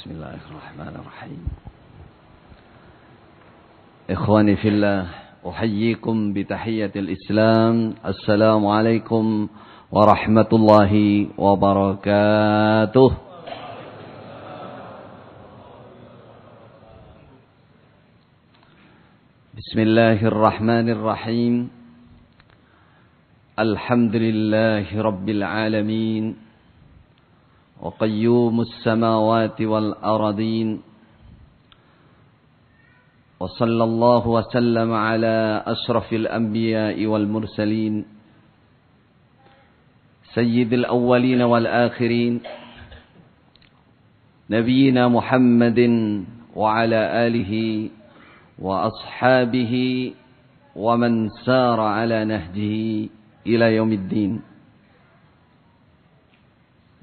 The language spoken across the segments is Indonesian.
بسم الله الرحمن الرحيم إخواني في الله أحييكم بتحية الإسلام السلام عليكم ورحمة الله وبركاته بسم الله الرحمن الرحيم الحمد لله رب العالمين وقيوم السماوات والأرضين وصلى الله وسلم على أشرف الأنبياء والمرسلين سيد الأولين والآخرين نبينا محمد وعلى آله وأصحابه ومن سار على نهجه إلى يوم الدين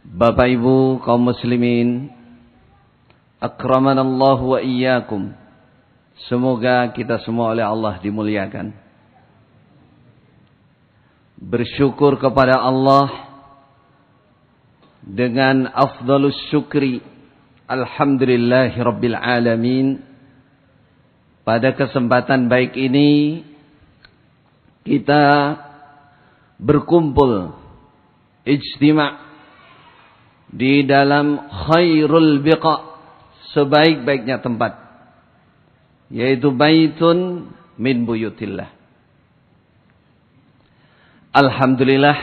Bapak Ibu kaum muslimin akraman Allah wa iyyakum. Semoga kita semua oleh Allah dimuliakan. Bersyukur kepada Allah dengan afdalus syukri alhamdulillahi rabbil alamin. Pada kesempatan baik ini kita berkumpul ijtima' di dalam khairul biqa sebaik-baiknya tempat yaitu baitun min buyutillah Alhamdulillah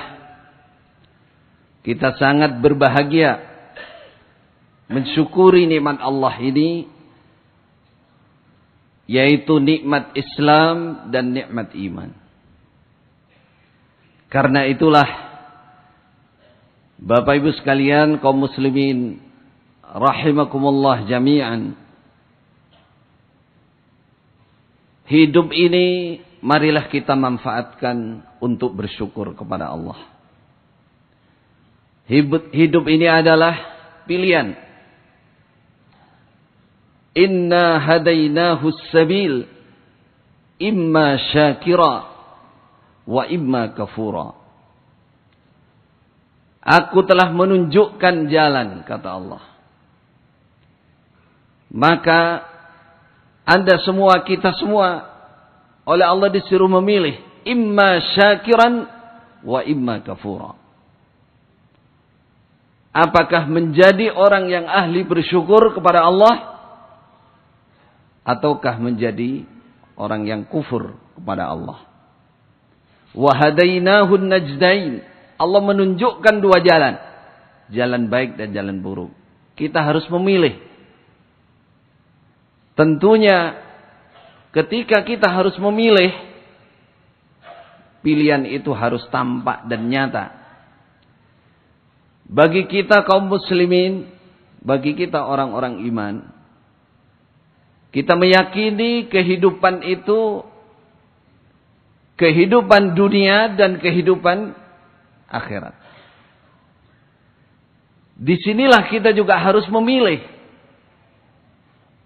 kita sangat berbahagia mensyukuri nikmat Allah ini yaitu nikmat Islam dan nikmat iman. Karena itulah Bapak Ibu sekalian kaum muslimin rahimakumullah jami'an. Hidup ini marilah kita manfaatkan untuk bersyukur kepada Allah. Hidup, ini adalah pilihan. Inna hadainahu sabil imma syakira wa imma kafura. Aku telah menunjukkan jalan, kata Allah. Maka Anda semua, kita semua oleh Allah disuruh memilih imma syakiran wa imma kafura. Apakah menjadi orang yang ahli bersyukur kepada Allah ataukah menjadi orang yang kufur kepada Allah? Wahadainahun najdain Allah menunjukkan dua jalan. Jalan baik dan jalan buruk. Kita harus memilih. Tentunya ketika kita harus memilih. Pilihan itu harus tampak dan nyata. Bagi kita kaum muslimin. Bagi kita orang-orang iman. Kita meyakini kehidupan itu kehidupan dunia dan kehidupan akhirat. Disinilah kita juga harus memilih.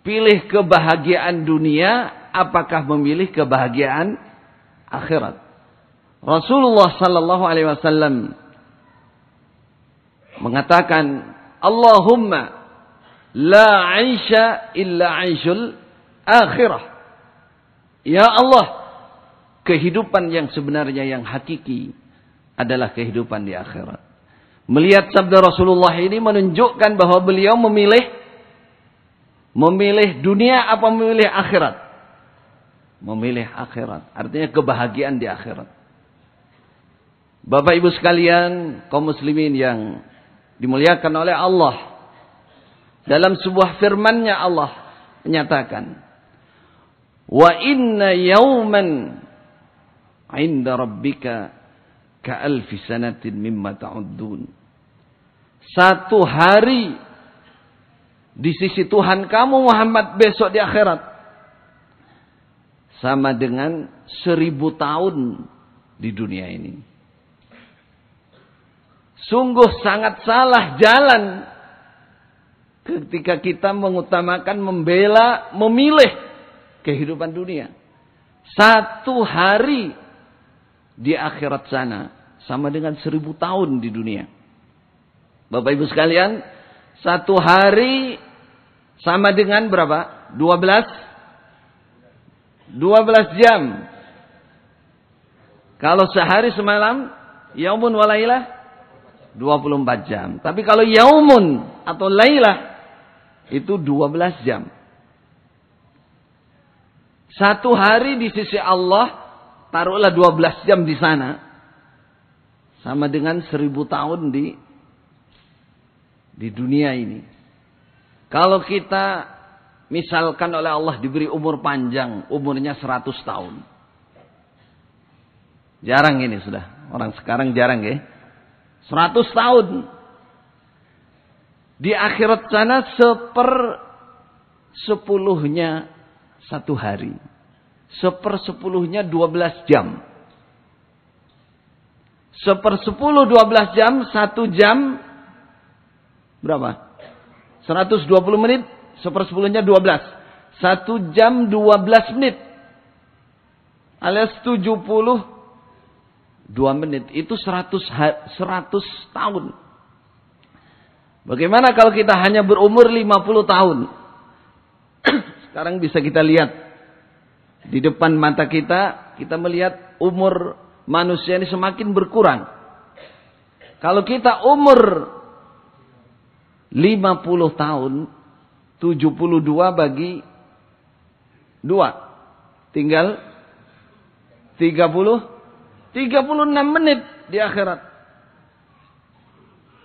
Pilih kebahagiaan dunia, apakah memilih kebahagiaan akhirat. Rasulullah Sallallahu Alaihi Wasallam mengatakan, Allahumma la aisha illa aishul akhirah. Ya Allah, kehidupan yang sebenarnya yang hakiki adalah kehidupan di akhirat. Melihat sabda Rasulullah ini menunjukkan bahwa beliau memilih memilih dunia apa memilih akhirat? Memilih akhirat. Artinya kebahagiaan di akhirat. Bapak Ibu sekalian, kaum muslimin yang dimuliakan oleh Allah. Dalam sebuah firman-Nya Allah menyatakan, "Wa inna yawman 'inda rabbika Ka'alfi sanatin mimma ta'uddun. Satu hari di sisi Tuhan kamu Muhammad besok di akhirat. Sama dengan seribu tahun di dunia ini. Sungguh sangat salah jalan ketika kita mengutamakan membela, memilih kehidupan dunia. Satu hari di akhirat sana sama dengan seribu tahun di dunia. Bapak Ibu sekalian, satu hari sama dengan berapa? 12 12 jam. Kalau sehari semalam yaumun wa puluh 24 jam. Tapi kalau yaumun atau lailah itu 12 jam. Satu hari di sisi Allah taruhlah 12 jam di sana sama dengan 1000 tahun di di dunia ini. Kalau kita misalkan oleh Allah diberi umur panjang, umurnya 100 tahun. Jarang ini sudah. Orang sekarang jarang ya. 100 tahun. Di akhirat sana seper sepuluhnya satu hari sepersepuluhnya belas jam. Sepersepuluh belas jam, satu jam berapa? Seratus dua puluh menit, sepersepuluhnya belas. Satu jam dua belas menit. Alias tujuh puluh dua menit. Itu seratus 100 tahun. Bagaimana kalau kita hanya berumur lima puluh tahun? Sekarang bisa kita lihat di depan mata kita, kita melihat umur manusia ini semakin berkurang. Kalau kita umur 50 tahun, 72 bagi 2. Tinggal 30, 36 menit di akhirat.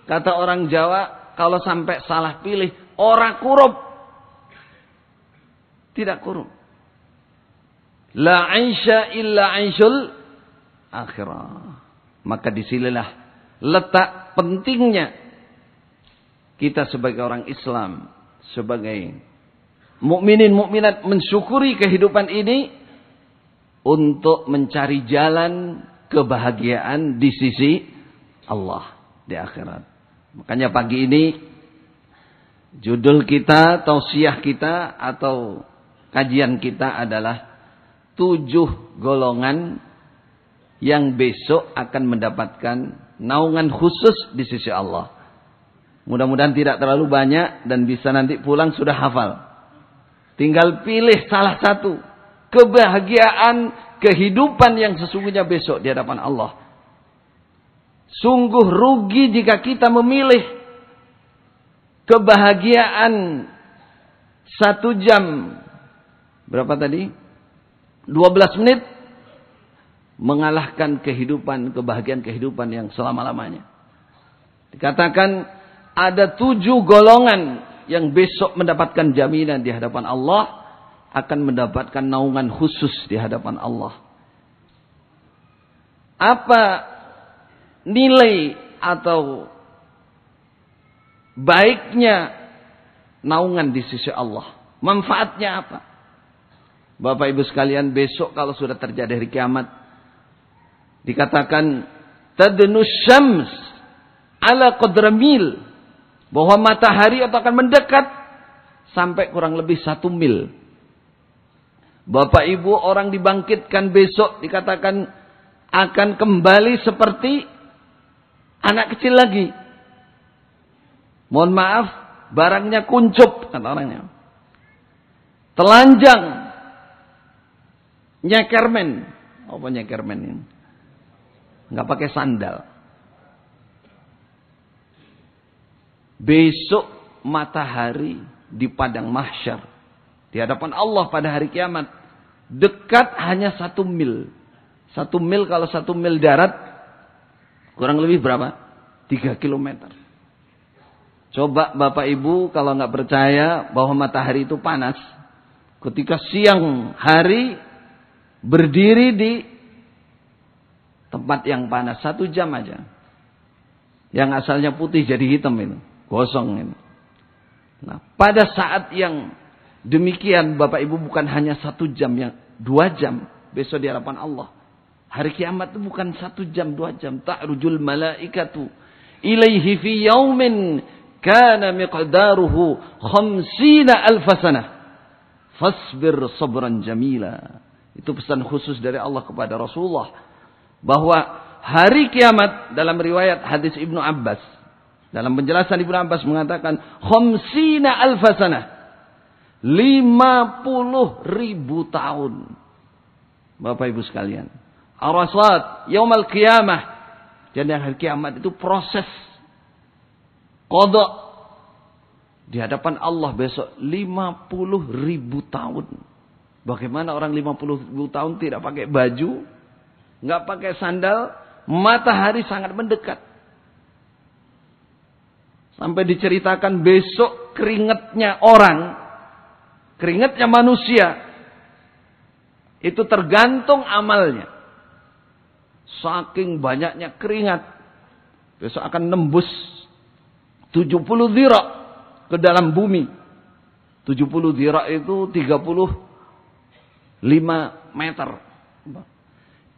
Kata orang Jawa, kalau sampai salah pilih, orang kurup. Tidak kurup. La aisha illa aishul akhirah. Maka disinilah letak pentingnya kita sebagai orang Islam, sebagai mukminin mukminat mensyukuri kehidupan ini untuk mencari jalan kebahagiaan di sisi Allah di akhirat. Makanya pagi ini judul kita, tausiah kita atau kajian kita adalah tujuh golongan yang besok akan mendapatkan naungan khusus di sisi Allah. Mudah-mudahan tidak terlalu banyak dan bisa nanti pulang sudah hafal. Tinggal pilih salah satu. Kebahagiaan kehidupan yang sesungguhnya besok di hadapan Allah. Sungguh rugi jika kita memilih kebahagiaan satu jam. Berapa tadi? 12 menit mengalahkan kehidupan, kebahagiaan kehidupan yang selama-lamanya. Dikatakan ada tujuh golongan yang besok mendapatkan jaminan di hadapan Allah akan mendapatkan naungan khusus di hadapan Allah. Apa nilai atau baiknya naungan di sisi Allah? Manfaatnya apa? Bapak Ibu sekalian, besok kalau sudah terjadi hari kiamat dikatakan tadnus syams ala qadramil bahwa matahari itu akan mendekat sampai kurang lebih satu mil. Bapak Ibu orang dibangkitkan besok dikatakan akan kembali seperti anak kecil lagi. Mohon maaf, barangnya kuncup kata orangnya. Telanjang Nyekermen. Apa nyekermen ini? Nggak pakai sandal. Besok matahari di padang mahsyar. Di hadapan Allah pada hari kiamat. Dekat hanya satu mil. Satu mil kalau satu mil darat. Kurang lebih berapa? Tiga kilometer. Coba Bapak Ibu kalau nggak percaya bahwa matahari itu panas. Ketika siang hari berdiri di tempat yang panas satu jam aja. Yang asalnya putih jadi hitam itu, gosong ini. Nah, pada saat yang demikian Bapak Ibu bukan hanya satu jam yang dua jam besok di hadapan Allah. Hari kiamat itu bukan satu jam dua jam. Tak Ta'rujul malaikatu ilaihi fi yaumin kana miqdaruhu khamsina alfasana. Fasbir sabran jamila. Itu pesan khusus dari Allah kepada Rasulullah. Bahwa hari kiamat dalam riwayat hadis Ibnu Abbas. Dalam penjelasan Ibnu Abbas mengatakan. Khomsina alfasana 50 ribu tahun. Bapak Ibu sekalian. Arasat yaumal kiamah Jadi hari kiamat itu proses. Kodok. Di hadapan Allah besok 50 ribu tahun. Bagaimana orang 50 tahun tidak pakai baju, nggak pakai sandal, matahari sangat mendekat. Sampai diceritakan besok keringatnya orang, keringatnya manusia, itu tergantung amalnya. Saking banyaknya keringat, besok akan nembus 70 dirak ke dalam bumi. 70 dirak itu 30 5 meter.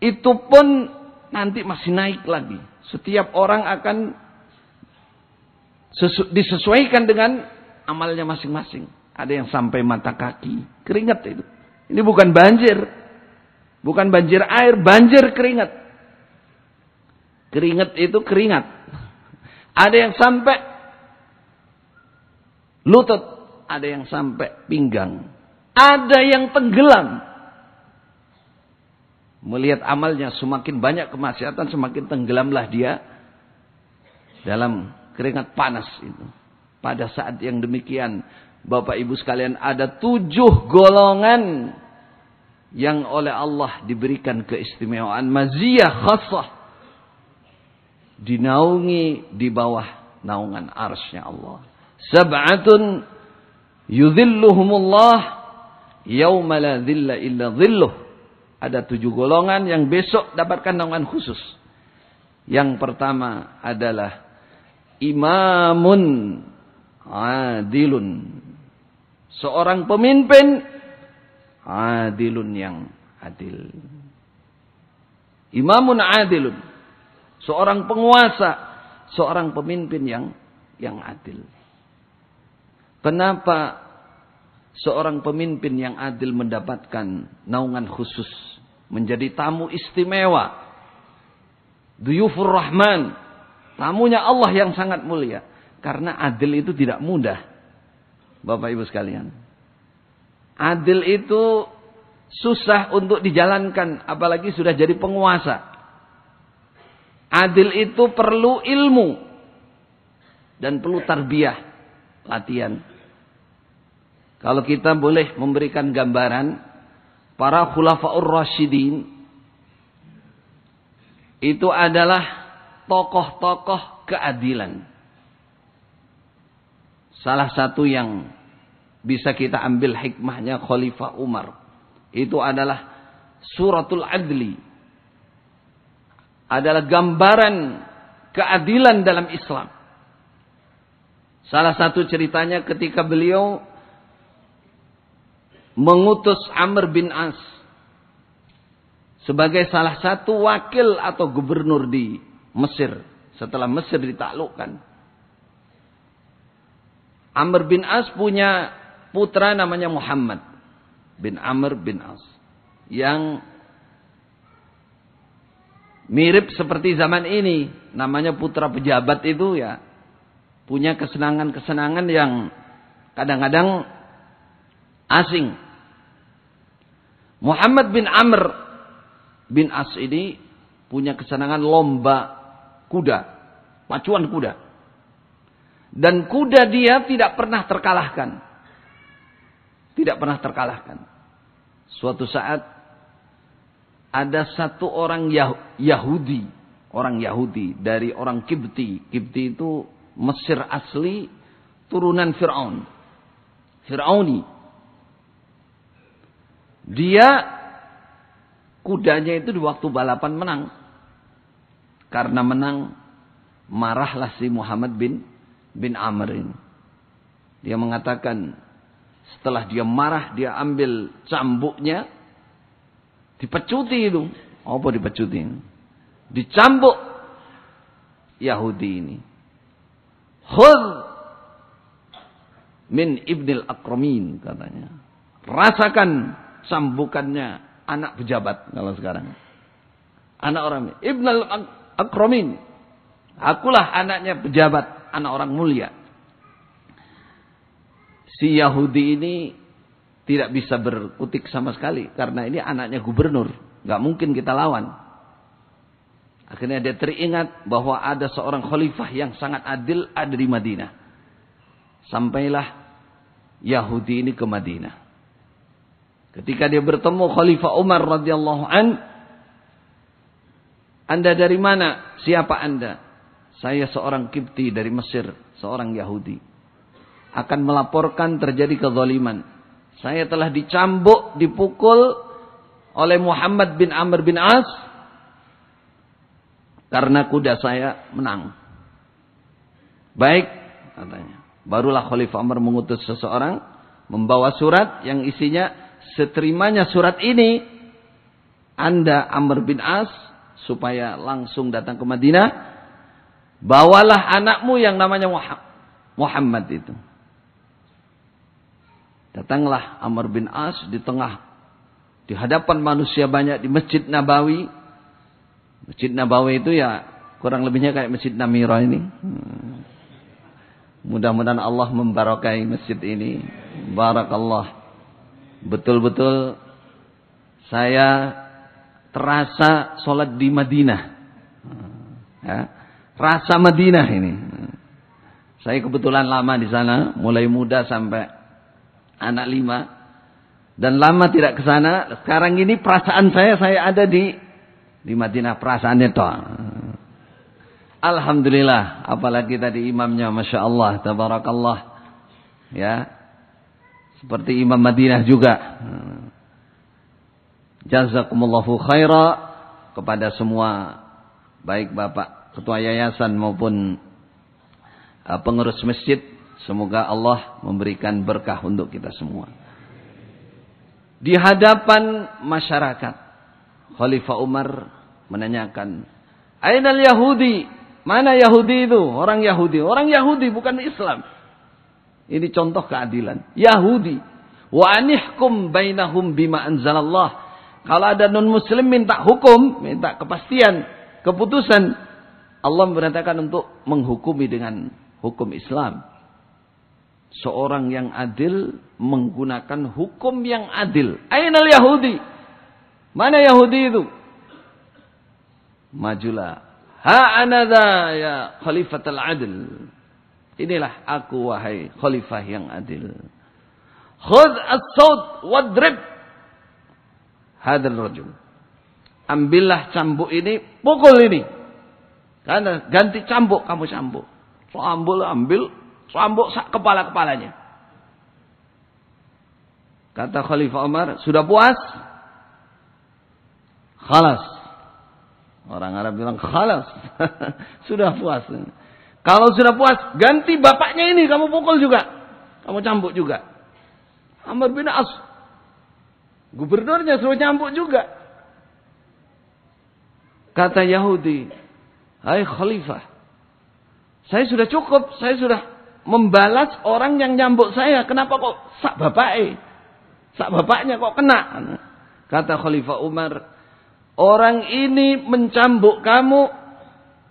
Itu pun nanti masih naik lagi. Setiap orang akan disesuaikan dengan amalnya masing-masing. Ada yang sampai mata kaki, keringat itu. Ini bukan banjir. Bukan banjir air, banjir keringat. Keringat itu keringat. Ada yang sampai lutut, ada yang sampai pinggang. Ada yang tenggelam, melihat amalnya semakin banyak kemaksiatan semakin tenggelamlah dia dalam keringat panas itu. Pada saat yang demikian, Bapak Ibu sekalian ada tujuh golongan yang oleh Allah diberikan keistimewaan maziyah khasah dinaungi di bawah naungan arsnya Allah. Sab'atun yudhilluhumullah yawma la dhilla illa dhilluh ada tujuh golongan yang besok dapatkan naungan khusus. Yang pertama adalah imamun adilun. Seorang pemimpin adilun yang adil. Imamun adilun. Seorang penguasa, seorang pemimpin yang yang adil. Kenapa seorang pemimpin yang adil mendapatkan naungan khusus. Menjadi tamu istimewa. Duyufur Rahman. Tamunya Allah yang sangat mulia. Karena adil itu tidak mudah. Bapak Ibu sekalian. Adil itu susah untuk dijalankan. Apalagi sudah jadi penguasa. Adil itu perlu ilmu. Dan perlu tarbiyah. Latihan. Kalau kita boleh memberikan gambaran para khulafaur rasyidin itu adalah tokoh-tokoh keadilan. Salah satu yang bisa kita ambil hikmahnya Khalifah Umar. Itu adalah suratul adli. Adalah gambaran keadilan dalam Islam. Salah satu ceritanya ketika beliau mengutus Amr bin As sebagai salah satu wakil atau gubernur di Mesir setelah Mesir ditaklukkan. Amr bin As punya putra namanya Muhammad bin Amr bin As yang mirip seperti zaman ini namanya putra pejabat itu ya punya kesenangan-kesenangan yang kadang-kadang asing Muhammad bin Amr bin As ini punya kesenangan lomba kuda, pacuan kuda. Dan kuda dia tidak pernah terkalahkan. Tidak pernah terkalahkan. Suatu saat ada satu orang Yahudi, orang Yahudi dari orang Kibti. Kibti itu Mesir asli, turunan Firaun. Firauni dia kudanya itu di waktu balapan menang. Karena menang marahlah si Muhammad bin bin Amr ini. Dia mengatakan setelah dia marah dia ambil cambuknya dipecuti itu. Apa dipecuti ini? Dicambuk Yahudi ini. Khudh min ibnil akramin katanya. Rasakan sambukannya anak pejabat kalau sekarang. Anak orang Ibn al-Akramin. Akulah anaknya pejabat, anak orang mulia. Si Yahudi ini tidak bisa berkutik sama sekali karena ini anaknya gubernur, Gak mungkin kita lawan. Akhirnya dia teringat bahwa ada seorang khalifah yang sangat adil ada di Madinah. Sampailah Yahudi ini ke Madinah. Ketika dia bertemu Khalifah Umar radhiyallahu an, Anda dari mana? Siapa Anda? Saya seorang Kipti dari Mesir, seorang Yahudi. Akan melaporkan terjadi kezaliman. Saya telah dicambuk, dipukul oleh Muhammad bin Amr bin As karena kuda saya menang. Baik, katanya. Barulah Khalifah Umar mengutus seseorang membawa surat yang isinya seterimanya surat ini Anda Amr bin As supaya langsung datang ke Madinah bawalah anakmu yang namanya Muhammad itu datanglah Amr bin As di tengah di hadapan manusia banyak di Masjid Nabawi Masjid Nabawi itu ya kurang lebihnya kayak Masjid Namira ini hmm. mudah-mudahan Allah membarokai masjid ini barakallah betul-betul saya terasa sholat di Madinah. Ya. Rasa Madinah ini. Saya kebetulan lama di sana, mulai muda sampai anak lima. Dan lama tidak ke sana. Sekarang ini perasaan saya, saya ada di di Madinah. Perasaannya toh. Alhamdulillah. Apalagi tadi imamnya, Masya Allah, Tabarakallah. Ya, seperti Imam Madinah juga. Jazakumullahu khaira kepada semua baik Bapak Ketua Yayasan maupun uh, pengurus masjid. Semoga Allah memberikan berkah untuk kita semua. Di hadapan masyarakat, Khalifah Umar menanyakan, Aynal Yahudi? Mana Yahudi itu? Orang Yahudi. Orang Yahudi bukan Islam. Ini contoh keadilan. Yahudi. Wa anihkum bainahum bima anzalallah. Kalau ada non muslim minta hukum, minta kepastian, keputusan. Allah memerintahkan untuk menghukumi dengan hukum Islam. Seorang yang adil menggunakan hukum yang adil. Ainal Yahudi. Mana Yahudi itu? Majulah. Ha anadha ya khalifatul adil. Inilah aku wahai khalifah yang adil. Khud as-saud wadrib hadir rajul. Ambillah cambuk ini, pukul ini. Karena ganti cambuk kamu cambuk. Cambuk ambil, cambuk kepala-kepalanya. Kata Khalifah Umar, sudah puas? Khalas. Orang Arab bilang khalas. sudah puas. Kalau sudah puas, ganti bapaknya ini kamu pukul juga. Kamu cambuk juga. Amr bin As. Gubernurnya suruh cambuk juga. Kata Yahudi, "Hai khalifah, saya sudah cukup, saya sudah membalas orang yang nyambuk saya. Kenapa kok sak bapaknya? Sak bapaknya kok kena?" Kata Khalifah Umar, "Orang ini mencambuk kamu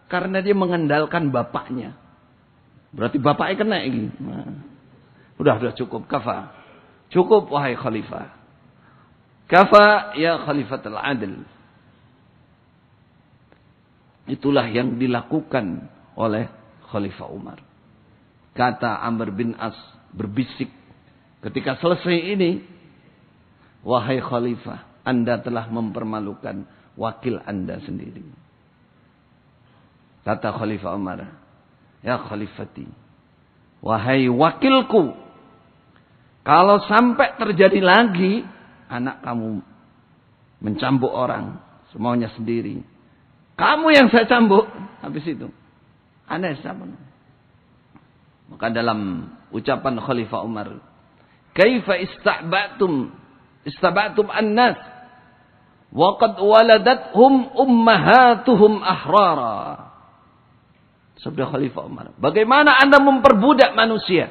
karena dia mengandalkan bapaknya. Berarti bapaknya kena ini. Nah. Udah, udah cukup. Kafa. Cukup wahai khalifah. Kafa ya khalifat telah adil. Itulah yang dilakukan oleh Khalifah Umar. Kata Amr bin As berbisik. Ketika selesai ini. Wahai Khalifah. Anda telah mempermalukan wakil Anda sendiri. Kata Khalifah Umar, "Ya Khalifati, wahai wakilku, kalau sampai terjadi lagi anak kamu mencambuk orang semuanya sendiri, kamu yang saya cambuk habis itu." Aneh siapa? Maka dalam ucapan Khalifah Umar, "Kaifa istabatum istabatum annas wa qad waladathum ummahatuhum ahrara." Sabda Khalifah Umar. Bagaimana anda memperbudak manusia?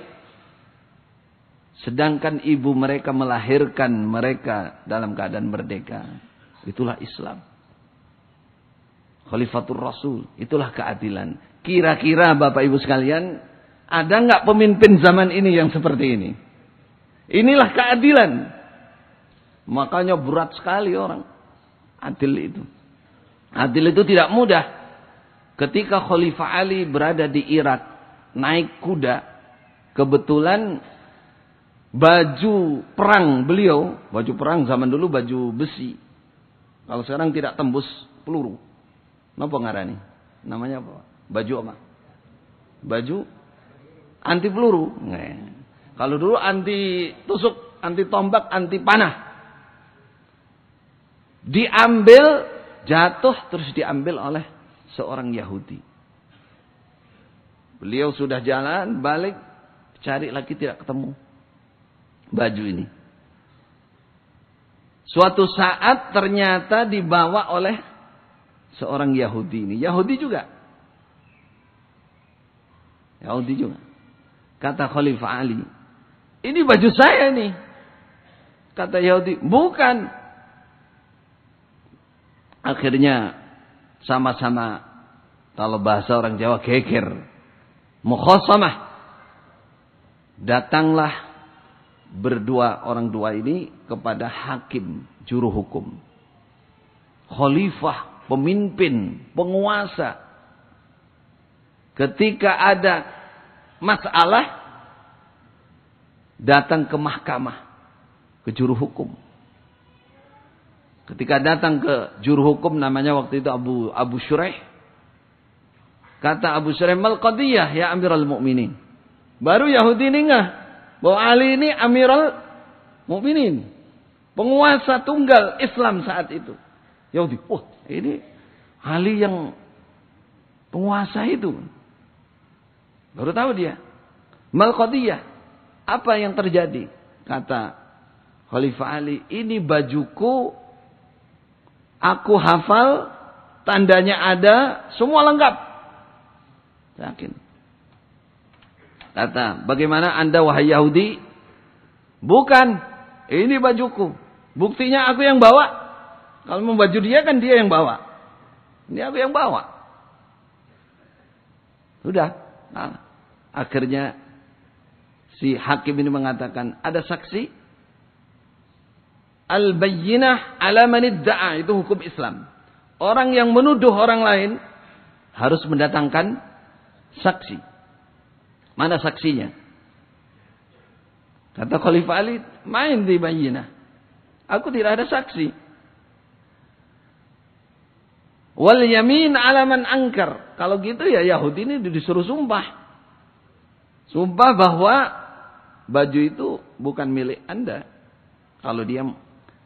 Sedangkan ibu mereka melahirkan mereka dalam keadaan merdeka. Itulah Islam. Khalifatul Rasul. Itulah keadilan. Kira-kira Bapak Ibu sekalian. Ada nggak pemimpin zaman ini yang seperti ini? Inilah keadilan. Makanya berat sekali orang. Adil itu. Adil itu tidak mudah. Ketika Khalifah Ali berada di Irak, naik kuda, kebetulan baju perang beliau, baju perang zaman dulu baju besi. Kalau sekarang tidak tembus peluru. Napa ngarani? Namanya apa? Baju apa? Baju anti peluru. Nge. Kalau dulu anti tusuk, anti tombak, anti panah. Diambil, jatuh terus diambil oleh seorang Yahudi. Beliau sudah jalan, balik, cari lagi tidak ketemu baju ini. Suatu saat ternyata dibawa oleh seorang Yahudi ini. Yahudi juga. Yahudi juga. Kata Khalifah Ali, ini baju saya nih. Kata Yahudi, bukan. Akhirnya sama-sama kalau bahasa orang Jawa geger. Mukhosamah. Datanglah berdua orang dua ini kepada hakim, juru hukum. Khalifah, pemimpin, penguasa. Ketika ada masalah, datang ke mahkamah, ke juru hukum. Ketika datang ke juru hukum namanya waktu itu Abu Abu Shureh Kata Abu Shureh "Mal qadiyah ya Amirul muminin Baru Yahudi ini bahwa Ali ini Amirul muminin penguasa tunggal Islam saat itu. Yahudi, wah oh, ini Ali yang penguasa itu. Baru tahu dia. Mal qadiyah. Apa yang terjadi? Kata Khalifah Ali, ini bajuku Aku hafal, tandanya ada, semua lengkap. Yakin. Kata, bagaimana anda wahai Yahudi? Bukan, ini bajuku. Buktinya aku yang bawa. Kalau membaju dia kan dia yang bawa. Ini aku yang bawa. Sudah. Nah, akhirnya si hakim ini mengatakan, ada saksi? Al-bayyinah ala manidda'a. Itu hukum Islam. Orang yang menuduh orang lain harus mendatangkan saksi. Mana saksinya? Kata Khalifah Ali, main di bayyinah. Aku tidak ada saksi. Wal yamin alaman angkar. Kalau gitu ya Yahudi ini disuruh sumpah. Sumpah bahwa baju itu bukan milik Anda. Kalau dia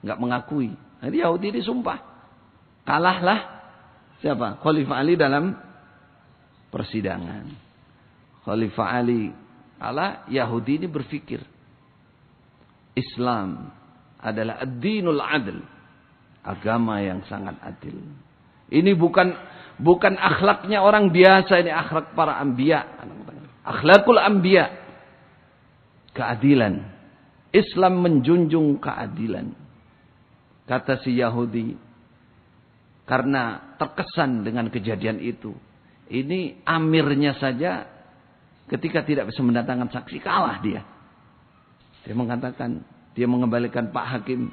nggak mengakui. Jadi Yahudi disumpah. Kalahlah siapa? Khalifah Ali dalam persidangan. Khalifah Ali kalah, Yahudi ini berpikir Islam adalah ad-dinul adl, agama yang sangat adil. Ini bukan bukan akhlaknya orang biasa, ini akhlak para ambia. Akhlakul ambia. Keadilan. Islam menjunjung keadilan. Kata si Yahudi, karena terkesan dengan kejadian itu. Ini amirnya saja ketika tidak bisa mendatangkan saksi kalah dia. Dia mengatakan, dia mengembalikan Pak Hakim.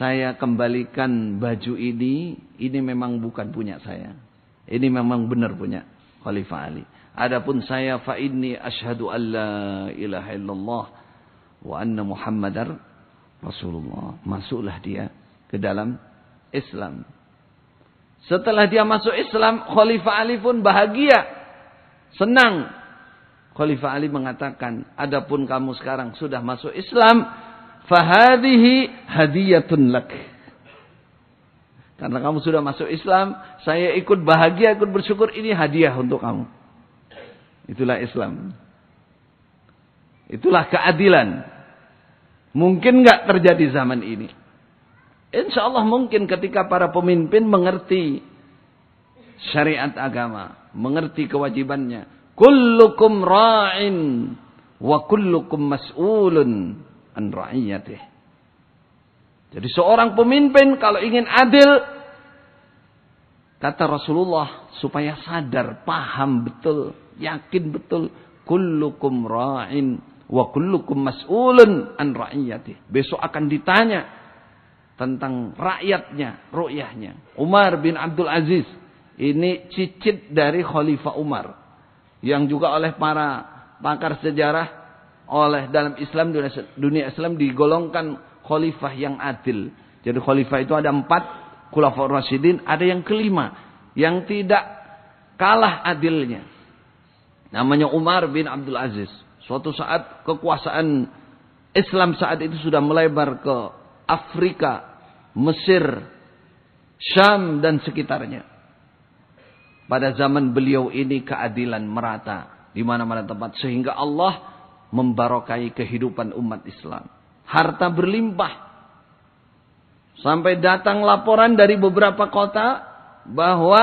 Saya kembalikan baju ini, ini memang bukan punya saya. Ini memang benar punya Khalifah Ali. Adapun saya fa inni asyhadu alla ilaha illallah wa anna Muhammadar Rasulullah. Masuklah dia ke dalam Islam. Setelah dia masuk Islam, Khalifah Ali pun bahagia, senang. Khalifah Ali mengatakan, "Adapun kamu sekarang sudah masuk Islam, fahadihi hadiyatun lak." Karena kamu sudah masuk Islam, saya ikut bahagia, ikut bersyukur ini hadiah untuk kamu. Itulah Islam. Itulah keadilan. Mungkin nggak terjadi zaman ini. Insya Allah mungkin ketika para pemimpin mengerti syariat agama, mengerti kewajibannya. Kullukum ra'in wa kullukum mas'ulun an ra'iyatih. Jadi seorang pemimpin kalau ingin adil, kata Rasulullah supaya sadar, paham betul, yakin betul, kullukum ra'in Wa kullukum mas'ulun an ra'iyati. Besok akan ditanya tentang rakyatnya, ru'yahnya. Umar bin Abdul Aziz. Ini cicit dari Khalifah Umar. Yang juga oleh para pakar sejarah oleh dalam Islam dunia Islam digolongkan khalifah yang adil. Jadi khalifah itu ada empat khulafaur Rasidin ada yang kelima yang tidak kalah adilnya. Namanya Umar bin Abdul Aziz. Suatu saat kekuasaan Islam saat itu sudah melebar ke Afrika, Mesir, Syam dan sekitarnya. Pada zaman beliau ini keadilan merata di mana-mana tempat sehingga Allah membarokai kehidupan umat Islam. Harta berlimpah. Sampai datang laporan dari beberapa kota bahwa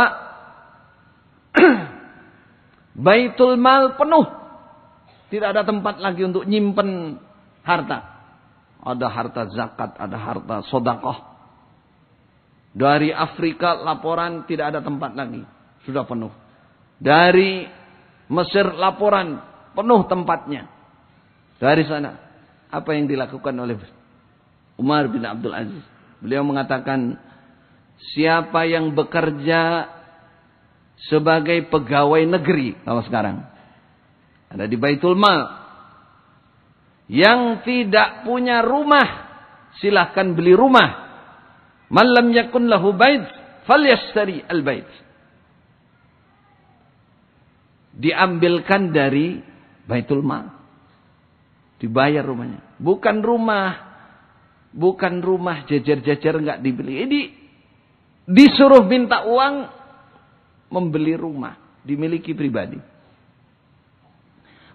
Baitul Mal penuh tidak ada tempat lagi untuk nyimpen harta. Ada harta zakat, ada harta sodakoh. Dari Afrika laporan tidak ada tempat lagi. Sudah penuh. Dari Mesir laporan penuh tempatnya. Dari sana. Apa yang dilakukan oleh Umar bin Abdul Aziz. Beliau mengatakan, siapa yang bekerja sebagai pegawai negeri kalau sekarang. Ada di Baitul Mal. Yang tidak punya rumah, silahkan beli rumah. Malam yakun lahu bait, falyashtari al bait. Diambilkan dari Baitul Mal. Dibayar rumahnya. Bukan rumah bukan rumah jejer-jejer nggak dibeli. Ini disuruh minta uang membeli rumah dimiliki pribadi.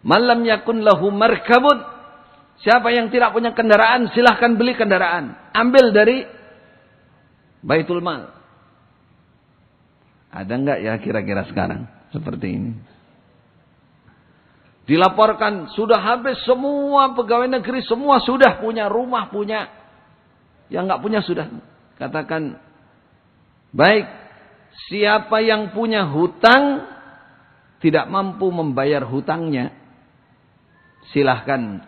Malam yakun lahu markabun. Siapa yang tidak punya kendaraan, silahkan beli kendaraan. Ambil dari Baitul Mal. Ada enggak ya kira-kira sekarang seperti ini? Dilaporkan sudah habis semua pegawai negeri semua sudah punya rumah punya. Yang enggak punya sudah katakan baik siapa yang punya hutang tidak mampu membayar hutangnya silahkan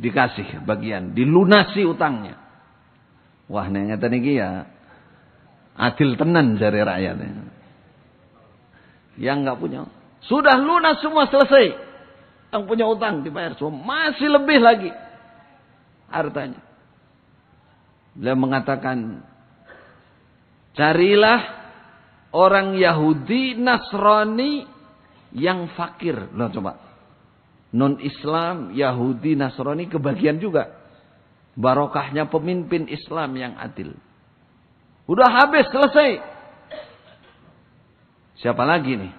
dikasih bagian, dilunasi utangnya. Wah, nek ngeten ya adil tenan dari rakyatnya. Yang nggak punya, sudah lunas semua selesai. Yang punya utang dibayar semua, masih lebih lagi hartanya. dia mengatakan, carilah orang Yahudi Nasrani yang fakir. Loh coba, non-Islam, Yahudi, Nasrani kebagian juga. Barokahnya pemimpin Islam yang adil. Udah habis, selesai. Siapa lagi nih?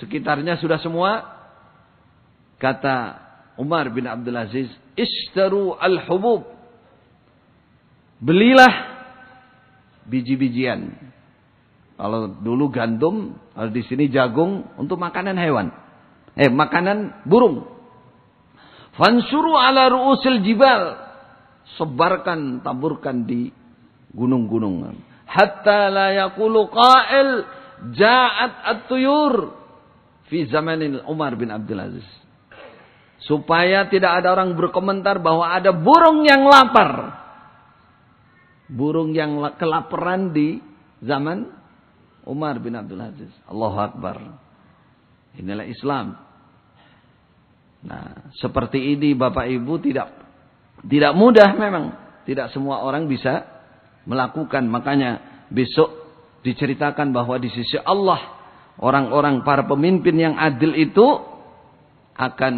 Sekitarnya sudah semua. Kata Umar bin Abdul Aziz, Ishtaru al-hubub. Belilah biji-bijian. Kalau dulu gandum, kalau di sini jagung untuk makanan hewan eh makanan burung. Fansuru ala ru'usil jibal. Sebarkan, taburkan di gunung-gunung. Hatta la yakulu qa'il ja'at at-tuyur. Fi zamanil Umar bin Abdul Aziz. Supaya tidak ada orang berkomentar bahwa ada burung yang lapar. Burung yang kelaparan di zaman Umar bin Abdul Aziz. Allahu Akbar. Inilah Islam. Nah, seperti ini Bapak Ibu tidak tidak mudah memang. Tidak semua orang bisa melakukan. Makanya besok diceritakan bahwa di sisi Allah orang-orang para pemimpin yang adil itu akan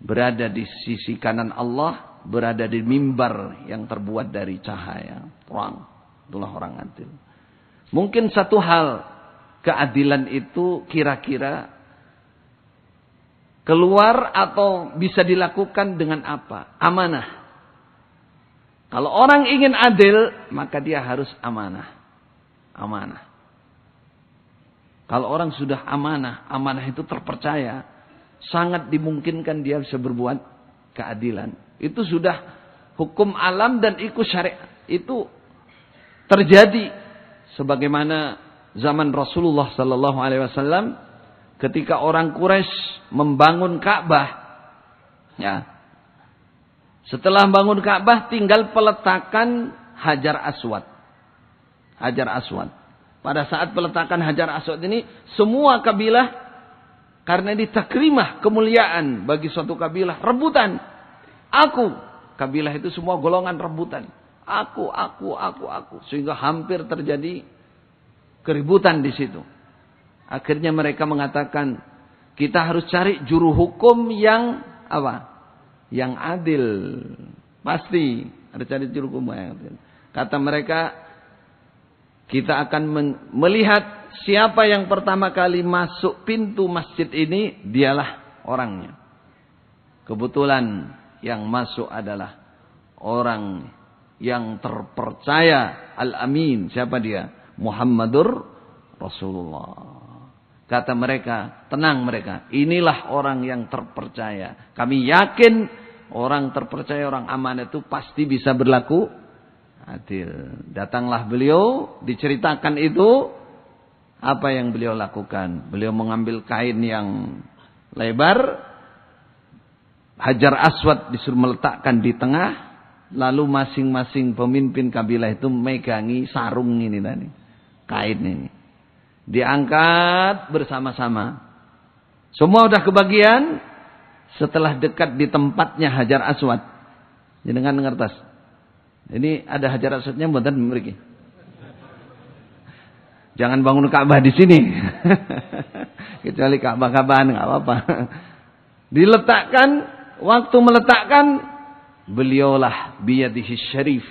berada di sisi kanan Allah, berada di mimbar yang terbuat dari cahaya, terang. Itulah orang adil. Mungkin satu hal keadilan itu kira-kira keluar atau bisa dilakukan dengan apa? Amanah. Kalau orang ingin adil, maka dia harus amanah. Amanah. Kalau orang sudah amanah, amanah itu terpercaya. Sangat dimungkinkan dia bisa berbuat keadilan. Itu sudah hukum alam dan ikut syariat. Itu terjadi. Sebagaimana zaman Rasulullah Sallallahu Alaihi Wasallam ketika orang Quraisy membangun Ka'bah. Ya. Setelah bangun Ka'bah tinggal peletakan Hajar Aswad. Hajar Aswad. Pada saat peletakan Hajar Aswad ini semua kabilah karena ini kemuliaan bagi suatu kabilah rebutan. Aku kabilah itu semua golongan rebutan. Aku, aku, aku, aku. Sehingga hampir terjadi keributan di situ. Akhirnya mereka mengatakan kita harus cari juru hukum yang apa? Yang adil. Pasti harus cari juru hukum yang adil. Kata mereka kita akan melihat siapa yang pertama kali masuk pintu masjid ini dialah orangnya. Kebetulan yang masuk adalah orang yang terpercaya Al-Amin. Siapa dia? Muhammadur Rasulullah. Kata mereka, tenang mereka. Inilah orang yang terpercaya. Kami yakin orang terpercaya, orang aman itu pasti bisa berlaku adil. Datanglah beliau, diceritakan itu. Apa yang beliau lakukan? Beliau mengambil kain yang lebar. Hajar aswad disuruh meletakkan di tengah. Lalu masing-masing pemimpin kabilah itu megangi sarung ini tadi kain ini. Diangkat bersama-sama. Semua sudah kebagian setelah dekat di tempatnya Hajar Aswad. dengan ngertas. Ini ada Hajar Aswadnya buatan memiliki. Jangan bangun Ka'bah di sini. Kecuali Ka'bah-Ka'bahan nggak apa-apa. Diletakkan waktu meletakkan beliaulah biyadihi syarif,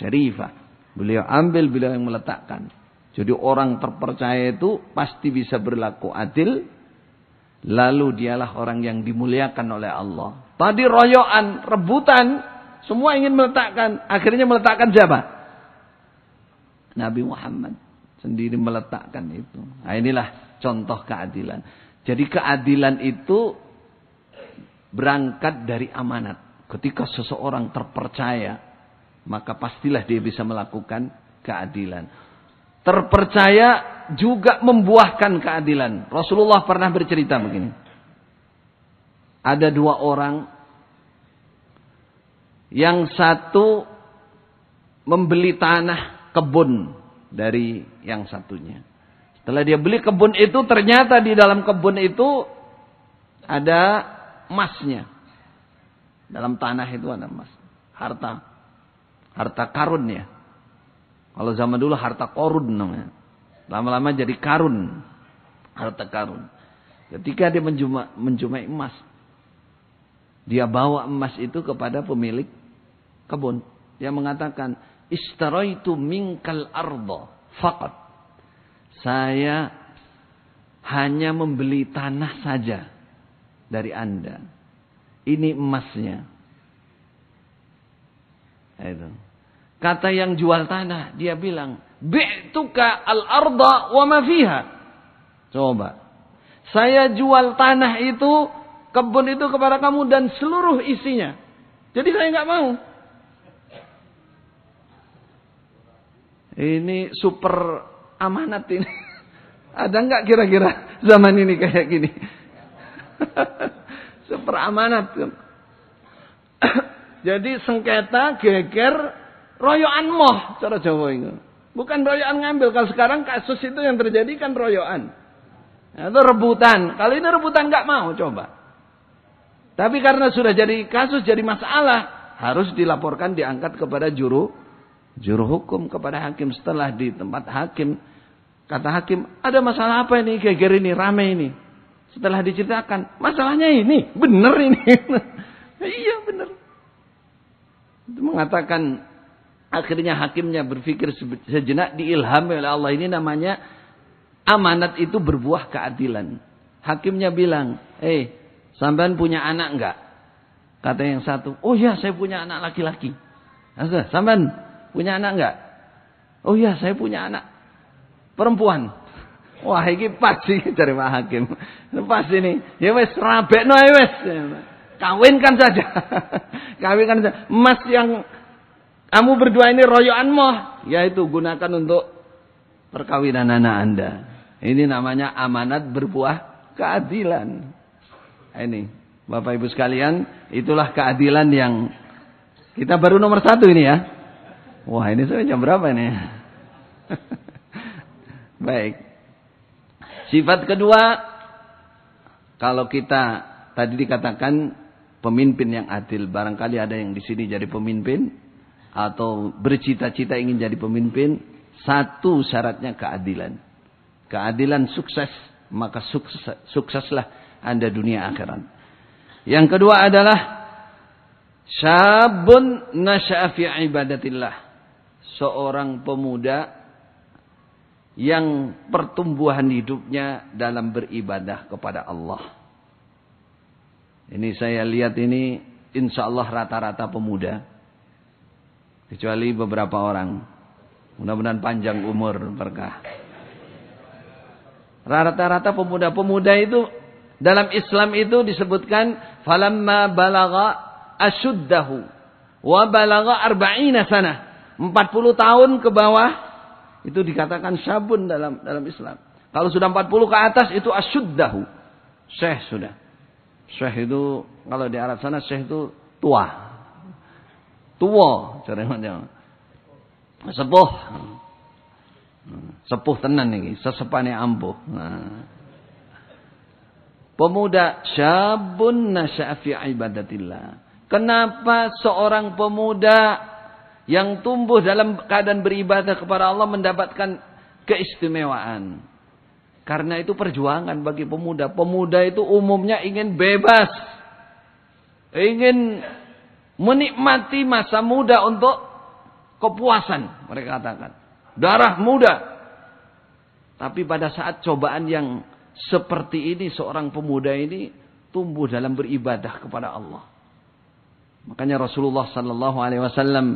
syarifah. Beliau ambil beliau yang meletakkan. Jadi orang terpercaya itu pasti bisa berlaku adil. Lalu dialah orang yang dimuliakan oleh Allah. Tadi royoan, rebutan. Semua ingin meletakkan. Akhirnya meletakkan siapa? Nabi Muhammad sendiri meletakkan itu. Nah inilah contoh keadilan. Jadi keadilan itu berangkat dari amanat. Ketika seseorang terpercaya, maka pastilah dia bisa melakukan keadilan terpercaya juga membuahkan keadilan. Rasulullah pernah bercerita begini. Ada dua orang yang satu membeli tanah kebun dari yang satunya. Setelah dia beli kebun itu ternyata di dalam kebun itu ada emasnya. Dalam tanah itu ada emas. Harta. Harta karunnya. Kalau zaman dulu harta korun namanya. Lama-lama jadi karun. Harta karun. Ketika dia menjuma, menjumai emas. Dia bawa emas itu kepada pemilik kebun. Yang mengatakan. Istaraitu minkal ardo. Fakat. Saya hanya membeli tanah saja. Dari anda. Ini emasnya. Itu. Kata yang jual tanah, dia bilang, "Bi'tuka al-arda wa ma fiha." Coba. Saya jual tanah itu, kebun itu kepada kamu dan seluruh isinya. Jadi saya nggak mau. Ini super amanat ini. Ada nggak kira-kira zaman ini kayak gini? super amanat. Jadi sengketa geger royoan moh cara Jawa itu. Bukan royoan ngambil. Kalau sekarang kasus itu yang terjadi kan royoan. Nah, itu rebutan. Kalau ini rebutan nggak mau coba. Tapi karena sudah jadi kasus jadi masalah harus dilaporkan diangkat kepada juru juru hukum kepada hakim setelah di tempat hakim kata hakim ada masalah apa ini geger ini rame ini setelah diceritakan masalahnya ini benar ini iya benar mengatakan Akhirnya hakimnya berpikir sejenak diilhami oleh Allah. Ini namanya amanat itu berbuah keadilan. Hakimnya bilang, eh sampean punya anak enggak? Kata yang satu, oh ya saya punya anak laki-laki. Sampean punya anak enggak? Oh ya saya punya anak perempuan. Wah ini pasti sih Pak Hakim. Lepas ini. Ya wes rabek no ya wes. Kawinkan saja. Kawinkan saja. Mas yang kamu berdua ini royoan moh. Yaitu gunakan untuk perkawinan anak anda. Ini namanya amanat berbuah keadilan. Ini. Bapak ibu sekalian. Itulah keadilan yang. Kita baru nomor satu ini ya. Wah ini sampai jam berapa ini. Baik. Sifat kedua. Kalau kita tadi dikatakan pemimpin yang adil. Barangkali ada yang di sini jadi pemimpin atau bercita-cita ingin jadi pemimpin, satu syaratnya keadilan. Keadilan sukses, maka sukses, sukseslah Anda dunia akhirat. Yang kedua adalah sabun nasyafi ibadatillah. Seorang pemuda yang pertumbuhan hidupnya dalam beribadah kepada Allah. Ini saya lihat ini insya Allah rata-rata pemuda Kecuali beberapa orang. Mudah-mudahan panjang umur berkah. Rata-rata pemuda-pemuda itu dalam Islam itu disebutkan falamma balagha asyuddahu wa balagha arba'ina sana. 40 tahun ke bawah itu dikatakan sabun dalam dalam Islam. Kalau sudah 40 ke atas itu asyuddahu. Syekh sudah. Syekh itu kalau di Arab sana syekh itu tua. Tua cara macam. Sepuh. Sepuh tenan nih, sesepane ampuh. Pemuda syabun nasyafi ibadatillah. Kenapa seorang pemuda yang tumbuh dalam keadaan beribadah kepada Allah mendapatkan keistimewaan? Karena itu perjuangan bagi pemuda. Pemuda itu umumnya ingin bebas. Ingin menikmati masa muda untuk kepuasan mereka katakan darah muda tapi pada saat cobaan yang seperti ini seorang pemuda ini tumbuh dalam beribadah kepada Allah makanya Rasulullah Shallallahu alaihi wasallam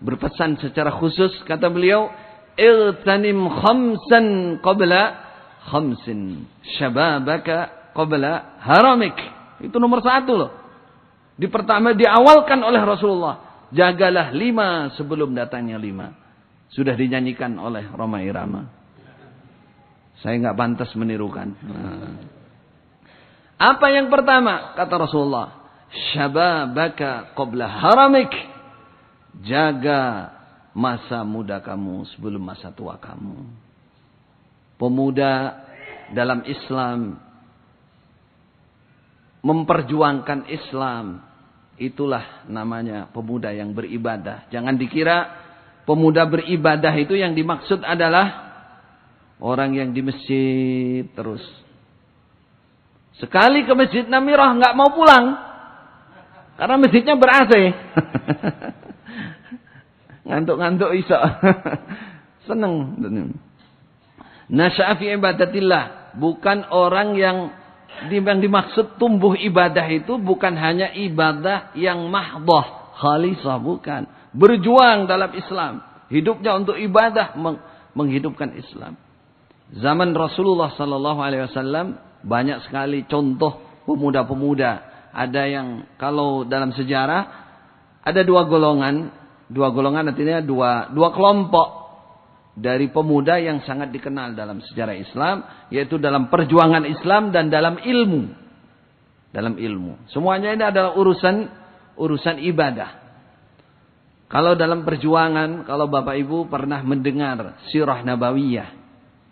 berpesan secara khusus kata beliau iltanim khamsan qabla khamsin syababaka qabla haramik itu nomor satu loh di pertama diawalkan oleh Rasulullah. Jagalah lima sebelum datangnya lima. Sudah dinyanyikan oleh Roma Irama. Saya nggak pantas menirukan. Nah. Apa yang pertama? Kata Rasulullah. Syababaka qabla haramik. Jaga masa muda kamu sebelum masa tua kamu. Pemuda dalam Islam memperjuangkan Islam Itulah namanya pemuda yang beribadah. Jangan dikira pemuda beribadah itu yang dimaksud adalah orang yang di masjid terus. Sekali ke masjid Namirah nggak mau pulang. Karena masjidnya ber AC. Ngantuk-ngantuk iso. Seneng. Nasyafi ibadatillah. Bukan orang yang yang dimaksud tumbuh ibadah itu bukan hanya ibadah yang mahdoh, khalisah bukan. Berjuang dalam Islam, hidupnya untuk ibadah menghidupkan Islam. Zaman Rasulullah Sallallahu Alaihi Wasallam banyak sekali contoh pemuda-pemuda. Ada yang kalau dalam sejarah ada dua golongan, dua golongan artinya dua dua kelompok dari pemuda yang sangat dikenal dalam sejarah Islam, yaitu dalam perjuangan Islam dan dalam ilmu. Dalam ilmu. Semuanya ini adalah urusan urusan ibadah. Kalau dalam perjuangan, kalau Bapak Ibu pernah mendengar sirah nabawiyah,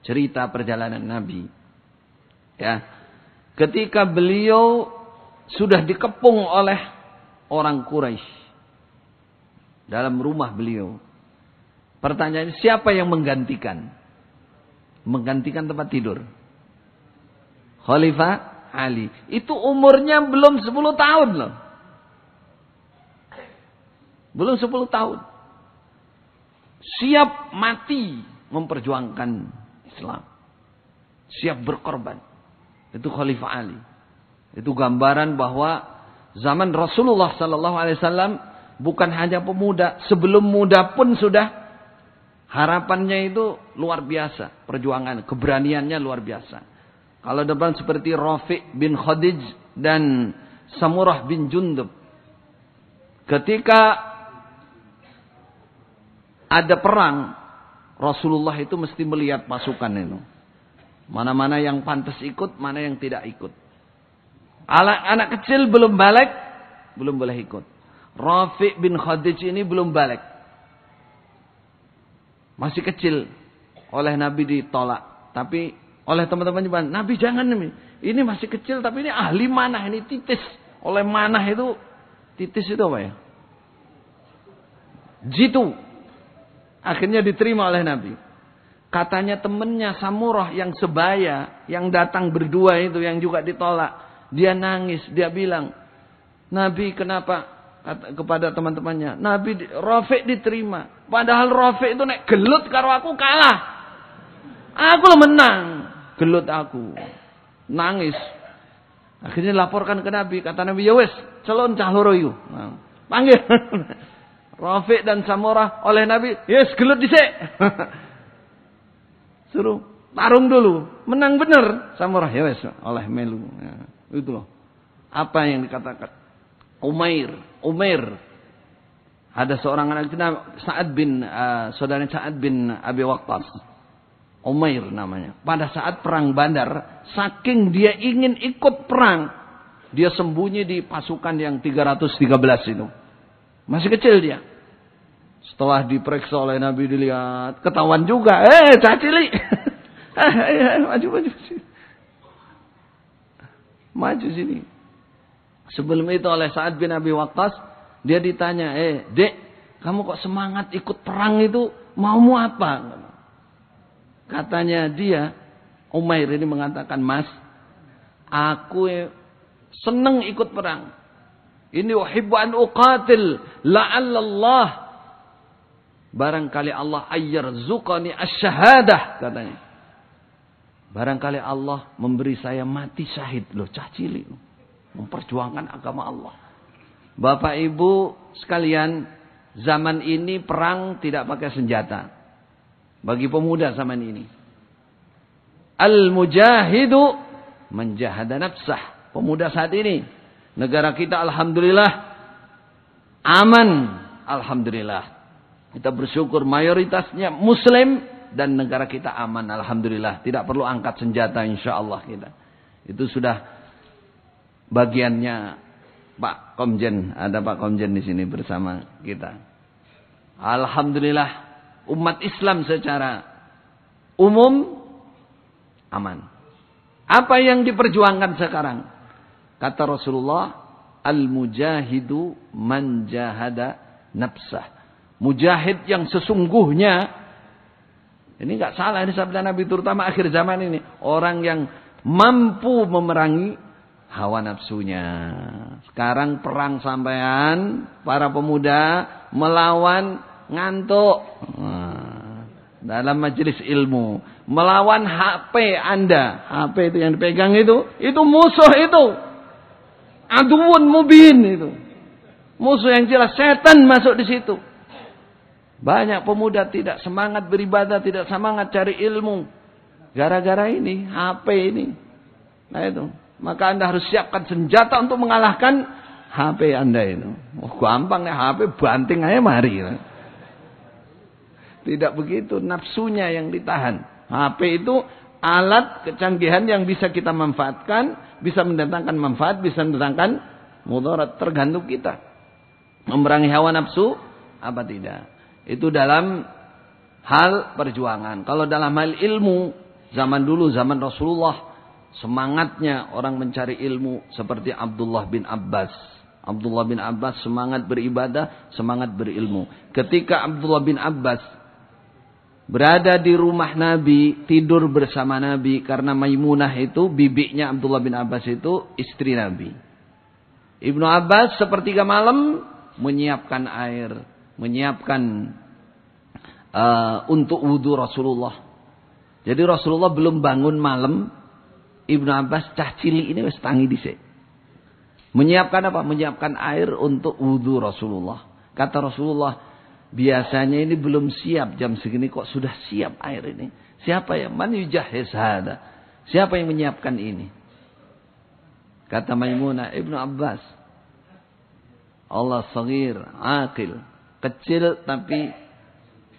cerita perjalanan Nabi. Ya. Ketika beliau sudah dikepung oleh orang Quraisy dalam rumah beliau, Pertanyaannya siapa yang menggantikan? Menggantikan tempat tidur. Khalifah Ali. Itu umurnya belum 10 tahun loh. Belum 10 tahun. Siap mati memperjuangkan Islam. Siap berkorban. Itu Khalifah Ali. Itu gambaran bahwa zaman Rasulullah Sallallahu Alaihi Wasallam bukan hanya pemuda, sebelum muda pun sudah Harapannya itu luar biasa. Perjuangan, keberaniannya luar biasa. Kalau depan seperti Rafiq bin Khadij dan Samurah bin Jundub. Ketika ada perang, Rasulullah itu mesti melihat pasukan itu. Mana-mana yang pantas ikut, mana yang tidak ikut. Anak, anak kecil belum balik, belum boleh ikut. Rafiq bin Khadij ini belum balik. Masih kecil oleh Nabi ditolak. Tapi oleh teman-teman juga, Nabi jangan nih. Ini masih kecil tapi ini ahli manah, ini titis. Oleh manah itu, titis itu apa ya? Jitu. Akhirnya diterima oleh Nabi. Katanya temennya Samurah yang sebaya, yang datang berdua itu, yang juga ditolak. Dia nangis, dia bilang, Nabi kenapa kepada teman-temannya. Nabi Rafiq diterima. Padahal Rafiq itu nek gelut karo aku kalah. Aku lo menang. Gelut aku. Nangis. Akhirnya laporkan ke Nabi. Kata Nabi, ya wes, celon cahoro yu. Nah, panggil. Rafiq dan Samora oleh Nabi, yes ya gelut disek. Suruh tarung dulu. Menang bener Samora ya wes oleh melu. Ya, itu loh. Apa yang dikatakan Umair Umair. Ada seorang anak kita Sa'ad bin uh, saudara Sa'ad bin Abi Waqqas. Umair namanya. Pada saat perang Bandar, saking dia ingin ikut perang, dia sembunyi di pasukan yang 313 itu. Masih kecil dia. Setelah diperiksa oleh Nabi dilihat, ketahuan juga. Eh, cacili. Eh, eh, maju maju sini. Maju sini. Sebelum itu oleh Sa'ad bin Abi Waqqas, dia ditanya, eh dek, kamu kok semangat ikut perang itu, maumu apa? Katanya dia, Umair ini mengatakan, mas, aku seneng ikut perang. Ini wahibu an uqatil, la'allallah. Barangkali Allah ayyar zuqani asyahadah, katanya. Barangkali Allah memberi saya mati syahid. Loh, cah cilik. Memperjuangkan agama Allah. Bapak Ibu sekalian, zaman ini perang tidak pakai senjata. Bagi pemuda zaman ini. Al-mujahidu menjahada nafsah. Pemuda saat ini. Negara kita Alhamdulillah aman. Alhamdulillah. Kita bersyukur mayoritasnya muslim dan negara kita aman alhamdulillah. Tidak perlu angkat senjata insya Allah kita. Itu sudah bagiannya Pak Komjen. Ada Pak Komjen di sini bersama kita. Alhamdulillah umat Islam secara umum aman. Apa yang diperjuangkan sekarang? Kata Rasulullah, al-mujahidu man jahada nafsah. Mujahid yang sesungguhnya ini gak salah ini sabda Nabi terutama akhir zaman ini orang yang mampu memerangi hawa nafsunya. Sekarang perang sampean para pemuda melawan ngantuk. dalam majelis ilmu, melawan HP Anda. HP itu yang dipegang itu, itu musuh itu. Aduun mubin itu. Musuh yang jelas setan masuk di situ. Banyak pemuda tidak semangat beribadah, tidak semangat cari ilmu. Gara-gara ini, HP ini. Nah itu. Maka Anda harus siapkan senjata untuk mengalahkan HP Anda itu. Oh, gampang ya HP banting aja mari. Tidak begitu, nafsunya yang ditahan. HP itu alat kecanggihan yang bisa kita manfaatkan, bisa mendatangkan manfaat, bisa mendatangkan mudarat tergantung kita. Memerangi hawa nafsu apa tidak. Itu dalam hal perjuangan. Kalau dalam hal ilmu, zaman dulu zaman Rasulullah Semangatnya orang mencari ilmu seperti Abdullah bin Abbas. Abdullah bin Abbas semangat beribadah, semangat berilmu. Ketika Abdullah bin Abbas berada di rumah Nabi, tidur bersama Nabi karena Maimunah itu bibinya Abdullah bin Abbas itu istri Nabi. Ibnu Abbas sepertiga malam menyiapkan air, menyiapkan uh, untuk wudhu Rasulullah. Jadi Rasulullah belum bangun malam, Ibnu Abbas cah cili ini wis tangi dhisik. Menyiapkan apa? Menyiapkan air untuk wudhu Rasulullah. Kata Rasulullah, biasanya ini belum siap jam segini kok sudah siap air ini. Siapa ya? Man yujahis hada. Siapa yang menyiapkan ini? Kata Maimunah, Ibnu Abbas. Allah sagir, akil. Kecil tapi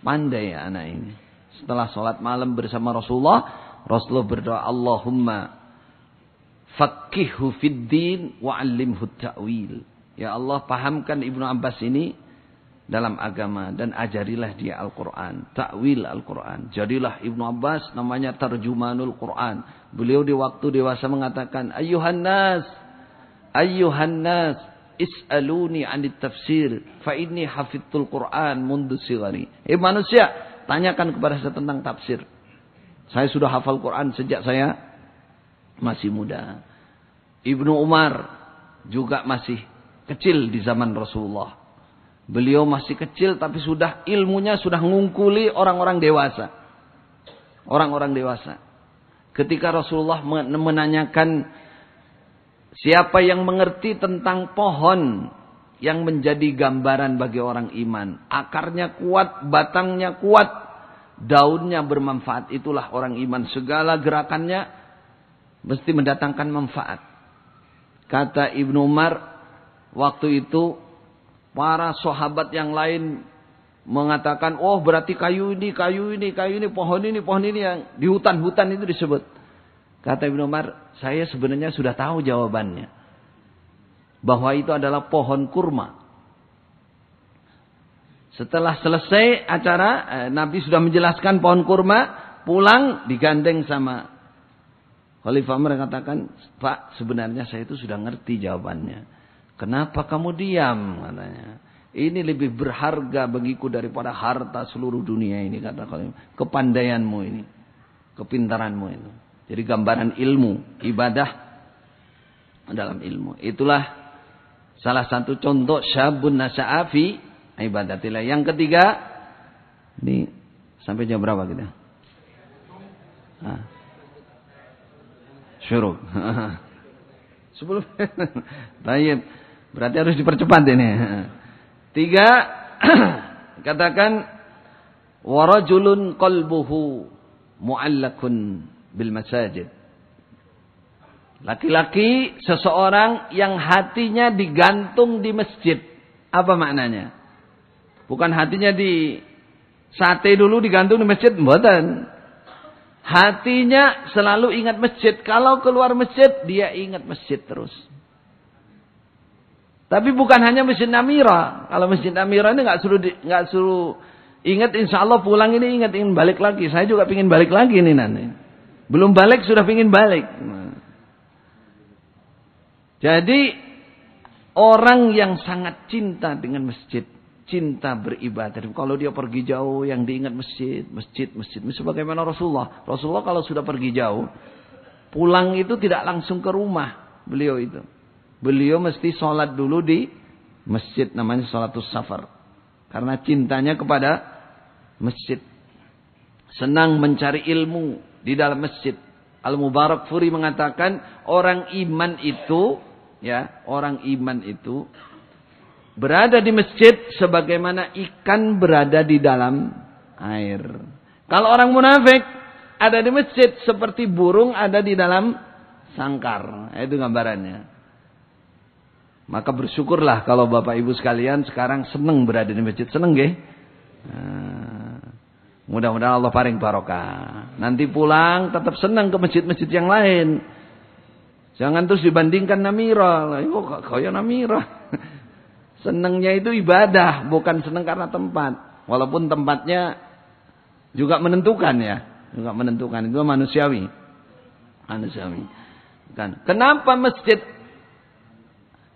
pandai ya anak ini. Setelah sholat malam bersama Rasulullah, Rasulullah berdoa, Allahumma Fakihu fiddin wa'allimhu ta'wil. Ya Allah, pahamkan Ibnu Abbas ini dalam agama dan ajarilah dia Al-Quran. Ta'wil Al-Quran. Jadilah Ibnu Abbas namanya Tarjumanul Quran. Beliau di waktu dewasa mengatakan, Ayuhan nas, Ayuhan nas, is'aluni anit tafsir, fa inni hafidtul Quran mundu sigari. Eh manusia, tanyakan kepada saya tentang tafsir. Saya sudah hafal Quran sejak saya masih muda. Ibnu Umar juga masih kecil di zaman Rasulullah. Beliau masih kecil tapi sudah ilmunya sudah ngungkuli orang-orang dewasa. Orang-orang dewasa. Ketika Rasulullah menanyakan siapa yang mengerti tentang pohon yang menjadi gambaran bagi orang iman. Akarnya kuat, batangnya kuat, daunnya bermanfaat. Itulah orang iman. Segala gerakannya mesti mendatangkan manfaat. Kata Ibnu Umar, waktu itu para sahabat yang lain mengatakan, oh berarti kayu ini, kayu ini, kayu ini, pohon ini, pohon ini yang di hutan-hutan itu disebut. Kata Ibnu Umar, saya sebenarnya sudah tahu jawabannya. Bahwa itu adalah pohon kurma. Setelah selesai acara, eh, Nabi sudah menjelaskan pohon kurma, pulang digandeng sama Khalifah Umar katakan, Pak sebenarnya saya itu sudah ngerti jawabannya. Kenapa kamu diam katanya. Ini lebih berharga bagiku daripada harta seluruh dunia ini kata Khalifah. Kepandaianmu ini. Kepintaranmu itu. Jadi gambaran ilmu. Ibadah dalam ilmu. Itulah salah satu contoh syabun nasa'afi ibadatilah. Yang ketiga. Ini sampai jam berapa kita? Nah syuruk. Sebelum Tayyib. Berarti harus dipercepat ini. Tiga, katakan warajulun qalbuhu muallakun bil masajid. Laki-laki seseorang yang hatinya digantung di masjid. Apa maknanya? Bukan hatinya di sate dulu digantung di masjid, bukan. Hatinya selalu ingat masjid. Kalau keluar masjid, dia ingat masjid terus. Tapi bukan hanya masjid Namira. Kalau masjid Namira ini nggak suruh nggak suruh ingat, insya Allah pulang ini ingat ingin balik lagi. Saya juga ingin balik lagi ini nanti. Belum balik sudah ingin balik. Jadi orang yang sangat cinta dengan masjid cinta beribadah. Kalau dia pergi jauh yang diingat masjid, masjid, masjid. Sebagaimana Rasulullah. Rasulullah kalau sudah pergi jauh, pulang itu tidak langsung ke rumah beliau itu. Beliau mesti sholat dulu di masjid namanya sholatus safar. Karena cintanya kepada masjid. Senang mencari ilmu di dalam masjid. Al-Mubarak Furi mengatakan orang iman itu ya orang iman itu berada di masjid sebagaimana ikan berada di dalam air. Kalau orang munafik ada di masjid seperti burung ada di dalam sangkar. Itu gambarannya. Maka bersyukurlah kalau Bapak Ibu sekalian sekarang senang berada di masjid. Senang gak? Ah. Mudah-mudahan Allah paring barokah. Nanti pulang tetap senang ke masjid-masjid yang lain. Jangan terus dibandingkan Namira. Lah, kok kaya Namira? Senengnya itu ibadah, bukan seneng karena tempat. Walaupun tempatnya juga menentukan ya, juga menentukan itu manusiawi. Manusiawi. Kan. Kenapa masjid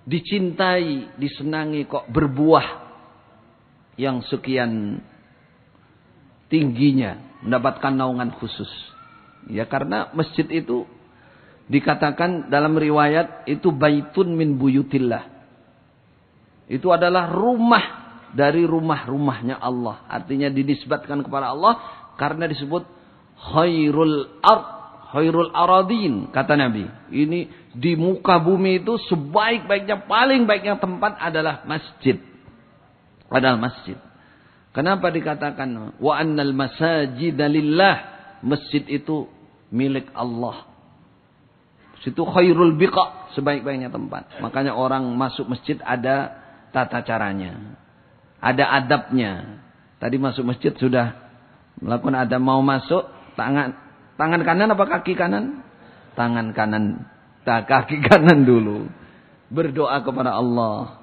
dicintai, disenangi kok berbuah yang sekian tingginya mendapatkan naungan khusus. Ya karena masjid itu dikatakan dalam riwayat itu baitun min buyutillah itu adalah rumah dari rumah-rumahnya Allah. Artinya dinisbatkan kepada Allah karena disebut khairul ard, khairul aradin kata Nabi. Ini di muka bumi itu sebaik-baiknya paling baiknya tempat adalah masjid. padahal masjid. Kenapa dikatakan wa annal masajid lillah? Masjid itu milik Allah. Situ khairul biqa, sebaik-baiknya tempat. Makanya orang masuk masjid ada tata caranya. Ada adabnya. Tadi masuk masjid sudah melakukan adab mau masuk tangan tangan kanan apa kaki kanan? Tangan kanan. Tak nah, kaki kanan dulu. Berdoa kepada Allah.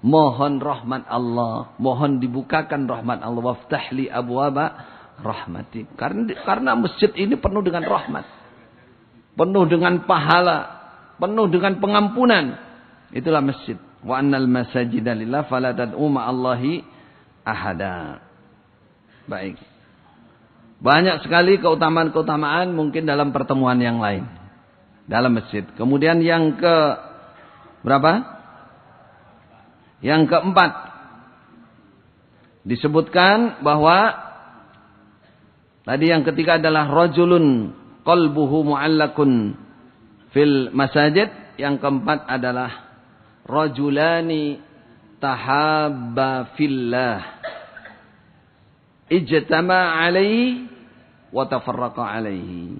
Mohon rahmat Allah. Mohon dibukakan rahmat Allah. Waftahli Aba rahmati. Karena, karena masjid ini penuh dengan rahmat. Penuh dengan pahala. Penuh dengan pengampunan. Itulah masjid wa annal masajida lillah fala tad'u ma'allahi ahada. Baik. Banyak sekali keutamaan-keutamaan mungkin dalam pertemuan yang lain. Dalam masjid. Kemudian yang ke berapa? Yang keempat. Disebutkan bahwa tadi yang ketiga adalah rajulun qalbuhu mu'allakun fil masajid. Yang keempat adalah rajulani tahabba fillah ijtama alaihi wa tafarraqa alaihi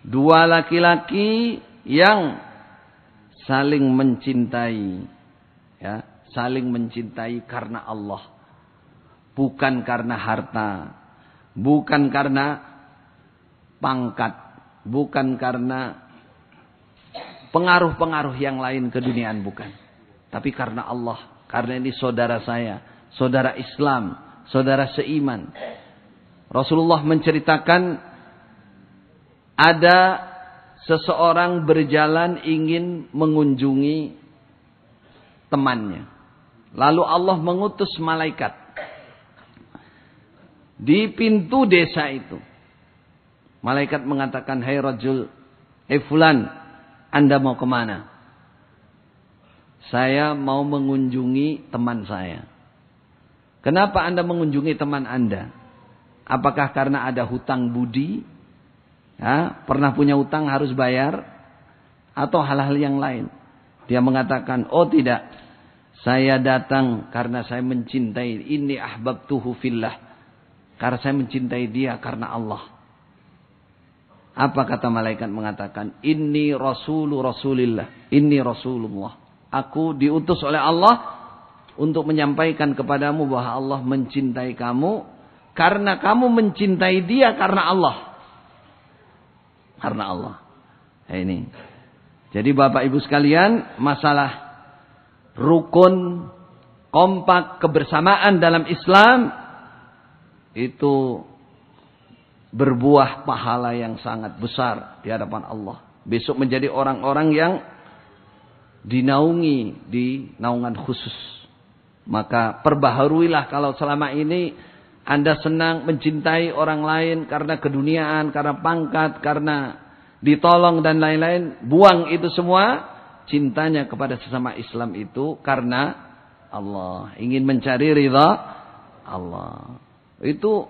dua laki-laki yang saling mencintai ya saling mencintai karena Allah bukan karena harta bukan karena pangkat bukan karena pengaruh-pengaruh yang lain ke duniaan bukan tapi karena Allah, karena ini saudara saya, saudara Islam, saudara seiman. Rasulullah menceritakan ada seseorang berjalan ingin mengunjungi temannya. Lalu Allah mengutus malaikat di pintu desa itu. Malaikat mengatakan, Hai hey, Rajul, Hai eh hey, Fulan, Anda mau kemana? Saya mau mengunjungi teman saya. Kenapa Anda mengunjungi teman Anda? Apakah karena ada hutang budi? Ya, pernah punya hutang harus bayar? Atau hal-hal yang lain? Dia mengatakan, oh tidak. Saya datang karena saya mencintai. Ini ahbab tuhu fillah. Karena saya mencintai dia karena Allah. Apa kata malaikat mengatakan? Ini rasulu rasulillah. Ini rasulullah. Aku diutus oleh Allah untuk menyampaikan kepadamu bahwa Allah mencintai kamu karena kamu mencintai dia karena Allah. Karena Allah. Nah, ini. Jadi Bapak Ibu sekalian, masalah rukun, kompak, kebersamaan dalam Islam itu berbuah pahala yang sangat besar di hadapan Allah. Besok menjadi orang-orang yang dinaungi di naungan khusus. Maka perbaharuilah kalau selama ini Anda senang mencintai orang lain karena keduniaan, karena pangkat, karena ditolong dan lain-lain. Buang itu semua. Cintanya kepada sesama Islam itu karena Allah. Ingin mencari rida Allah. Itu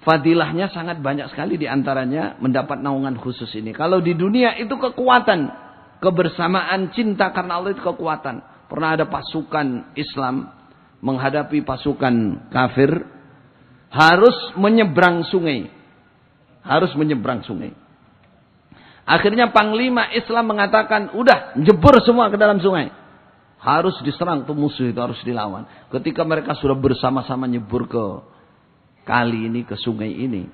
fadilahnya sangat banyak sekali diantaranya mendapat naungan khusus ini. Kalau di dunia itu kekuatan kebersamaan cinta karena Allah itu kekuatan. Pernah ada pasukan Islam menghadapi pasukan kafir harus menyeberang sungai. Harus menyeberang sungai. Akhirnya panglima Islam mengatakan, "Udah, jebur semua ke dalam sungai." Harus diserang tuh musuh itu harus dilawan. Ketika mereka sudah bersama-sama nyebur ke kali ini, ke sungai ini.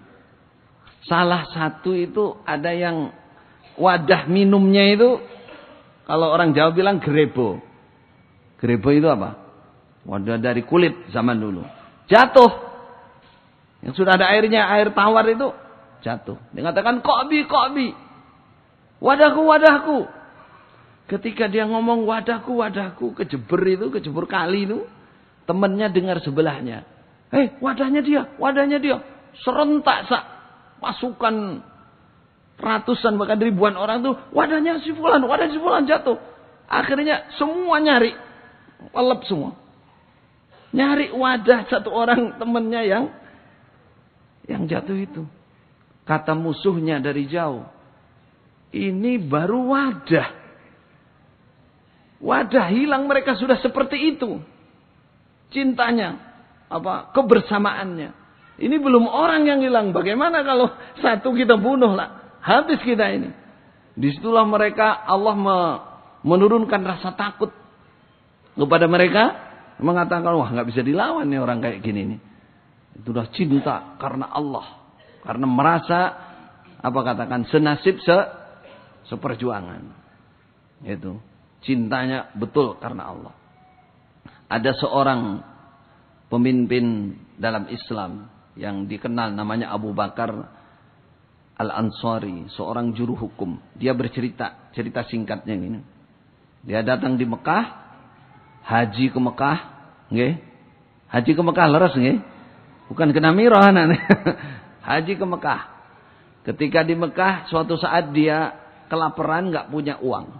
Salah satu itu ada yang wadah minumnya itu kalau orang Jawa bilang grebo grebo itu apa? Wadah dari kulit zaman dulu. Jatuh. Yang sudah ada airnya, air tawar itu jatuh. Dia katakan kobi. Wadahku, wadahku. Ketika dia ngomong wadahku, wadahku, kejebur itu, kejebur kali itu. temennya dengar sebelahnya. Hei, eh, wadahnya dia, wadahnya dia. Serentak sak pasukan ratusan bahkan ribuan orang tuh wadahnya si fulan, wadah si fulan jatuh. Akhirnya semua nyari, walep semua. Nyari wadah satu orang temennya yang yang jatuh itu. Kata musuhnya dari jauh. Ini baru wadah. Wadah hilang mereka sudah seperti itu. Cintanya, apa kebersamaannya. Ini belum orang yang hilang. Bagaimana kalau satu kita bunuh lah? Habis kita ini. Disitulah mereka Allah menurunkan rasa takut kepada mereka. Mengatakan, wah nggak bisa dilawan nih orang kayak gini nih. Itulah cinta karena Allah. Karena merasa, apa katakan, senasib se, seperjuangan. Itu. Cintanya betul karena Allah. Ada seorang pemimpin dalam Islam yang dikenal namanya Abu Bakar Al-Ansari, seorang juru hukum. Dia bercerita, cerita singkatnya ini. Dia datang di Mekah, haji ke Mekah, nge? Haji ke Mekah leres nge? Bukan kena mirah anak. haji ke Mekah. Ketika di Mekah, suatu saat dia kelaparan nggak punya uang.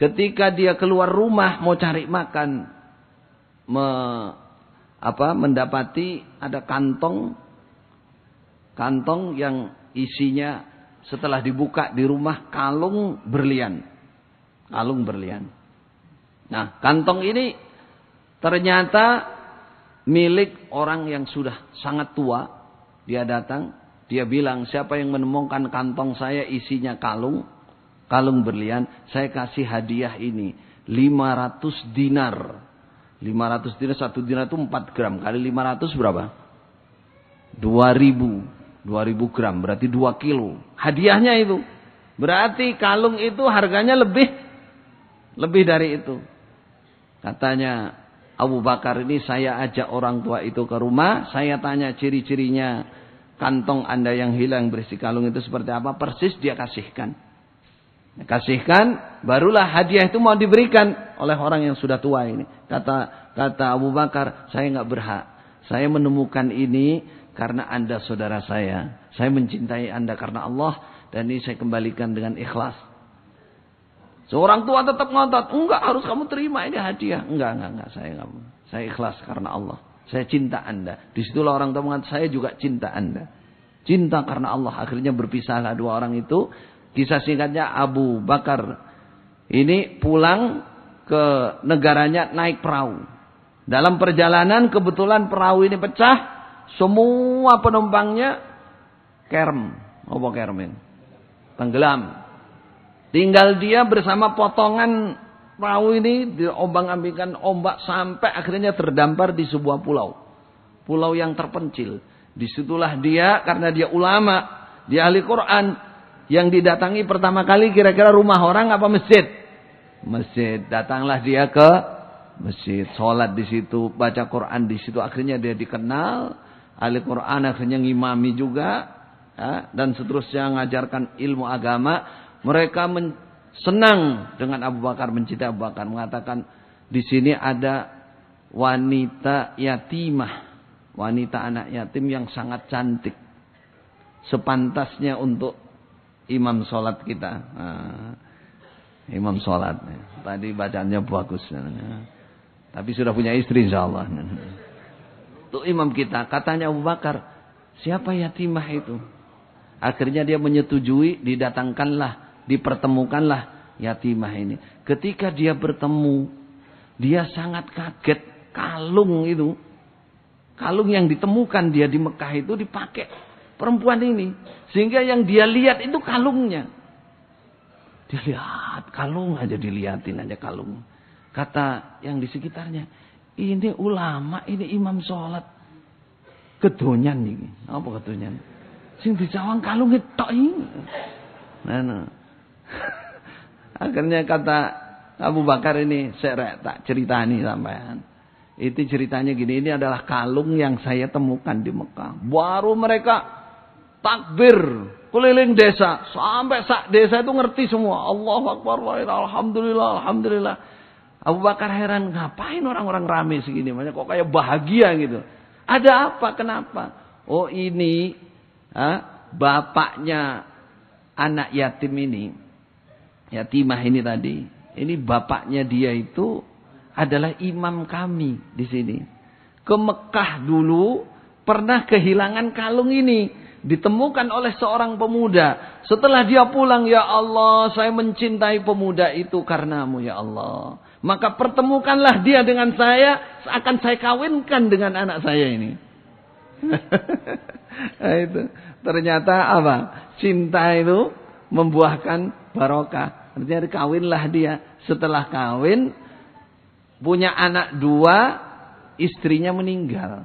Ketika dia keluar rumah mau cari makan, me, apa mendapati ada kantong kantong yang isinya setelah dibuka di rumah kalung berlian. Kalung berlian. Nah, kantong ini ternyata milik orang yang sudah sangat tua. Dia datang, dia bilang, "Siapa yang menemukan kantong saya isinya kalung, kalung berlian, saya kasih hadiah ini, 500 dinar." 500 dinar, satu dinar itu 4 gram kali 500 berapa? 2000. 2000 gram berarti 2 kilo. Hadiahnya itu. Berarti kalung itu harganya lebih lebih dari itu. Katanya Abu Bakar ini saya ajak orang tua itu ke rumah, saya tanya ciri-cirinya kantong Anda yang hilang berisi kalung itu seperti apa, persis dia kasihkan. kasihkan, barulah hadiah itu mau diberikan oleh orang yang sudah tua ini. Kata kata Abu Bakar, saya nggak berhak. Saya menemukan ini karena Anda saudara saya. Saya mencintai Anda karena Allah dan ini saya kembalikan dengan ikhlas. Seorang tua tetap ngotot, enggak harus kamu terima ini hadiah. Enggak, enggak, enggak, saya enggak. Saya ikhlas karena Allah. Saya cinta Anda. Disitulah orang tua mengatakan, saya juga cinta Anda. Cinta karena Allah. Akhirnya berpisahlah dua orang itu. Kisah singkatnya Abu Bakar. Ini pulang ke negaranya naik perahu. Dalam perjalanan kebetulan perahu ini pecah. Semua penumpangnya kerm, Apa kermin, Tenggelam. Tinggal dia bersama potongan perahu ini diombang-ambingkan ombak sampai akhirnya terdampar di sebuah pulau. Pulau yang terpencil. Disitulah dia karena dia ulama, dia ahli Quran yang didatangi pertama kali kira-kira rumah orang apa masjid? Masjid. Datanglah dia ke masjid, sholat di situ, baca Quran di situ. Akhirnya dia dikenal ahli Quran akhirnya ngimami juga ya, dan seterusnya mengajarkan ilmu agama mereka men senang dengan Abu Bakar mencintai Abu Bakar mengatakan di sini ada wanita yatimah wanita anak yatim yang sangat cantik sepantasnya untuk imam sholat kita nah, imam sholat tadi bacaannya bagus tapi sudah punya istri insya Allah itu imam kita. Katanya Abu Bakar. Siapa yatimah itu? Akhirnya dia menyetujui. Didatangkanlah. Dipertemukanlah yatimah ini. Ketika dia bertemu. Dia sangat kaget. Kalung itu. Kalung yang ditemukan dia di Mekah itu dipakai. Perempuan ini. Sehingga yang dia lihat itu kalungnya. Dilihat. Kalung aja dilihatin aja kalung. Kata yang di sekitarnya. Ini ulama, ini imam sholat. Kedonyan ini. Apa kedonyan? Sing dijawang kalung itu Nah, nah. Akhirnya kata Abu Bakar ini saya tak ceritani sampean. Itu ceritanya gini, ini adalah kalung yang saya temukan di Mekah. Baru mereka takbir keliling desa. Sampai sak desa itu ngerti semua. Allah Akbar, Alhamdulillah, Alhamdulillah. Abu Bakar heran, ngapain orang-orang rame segini? banyak kok kayak bahagia gitu. Ada apa? Kenapa? Oh ini ha, bapaknya anak yatim ini. Yatimah ini tadi. Ini bapaknya dia itu adalah imam kami di sini. Ke Mekah dulu pernah kehilangan kalung ini. Ditemukan oleh seorang pemuda. Setelah dia pulang, ya Allah saya mencintai pemuda itu karenamu ya Allah. Maka pertemukanlah dia dengan saya, seakan saya kawinkan dengan anak saya ini. nah, itu. Ternyata apa? Cinta itu membuahkan barokah. Artinya kawinlah dia. Setelah kawin, punya anak dua, istrinya meninggal.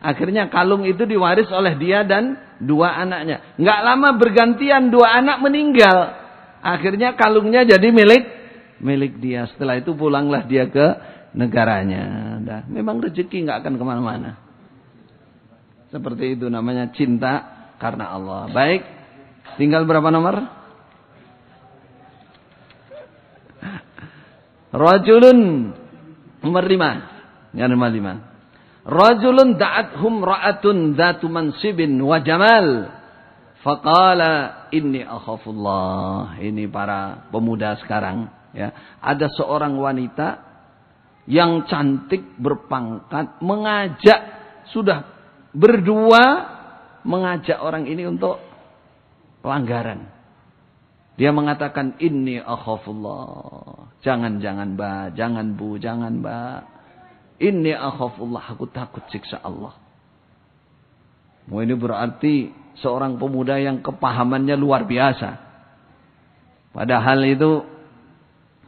Akhirnya kalung itu diwaris oleh dia dan dua anaknya. Nggak lama bergantian dua anak meninggal. Akhirnya kalungnya jadi milik milik dia. Setelah itu pulanglah dia ke negaranya. Nah, memang rezeki nggak akan kemana-mana. Seperti itu namanya cinta karena Allah. Baik, tinggal berapa nomor? Rajulun nomor lima. Yang nomor lima. Rajulun da'athum ra'atun dhatu mansibin wa jamal. Faqala inni akhafullah. Ini para pemuda sekarang ya, ada seorang wanita yang cantik berpangkat mengajak sudah berdua mengajak orang ini untuk pelanggaran. Dia mengatakan ini akhafullah. Jangan jangan Mbak, jangan Bu, jangan Mbak. Ini akhafullah, aku takut siksa Allah. Mau oh, ini berarti seorang pemuda yang kepahamannya luar biasa. Padahal itu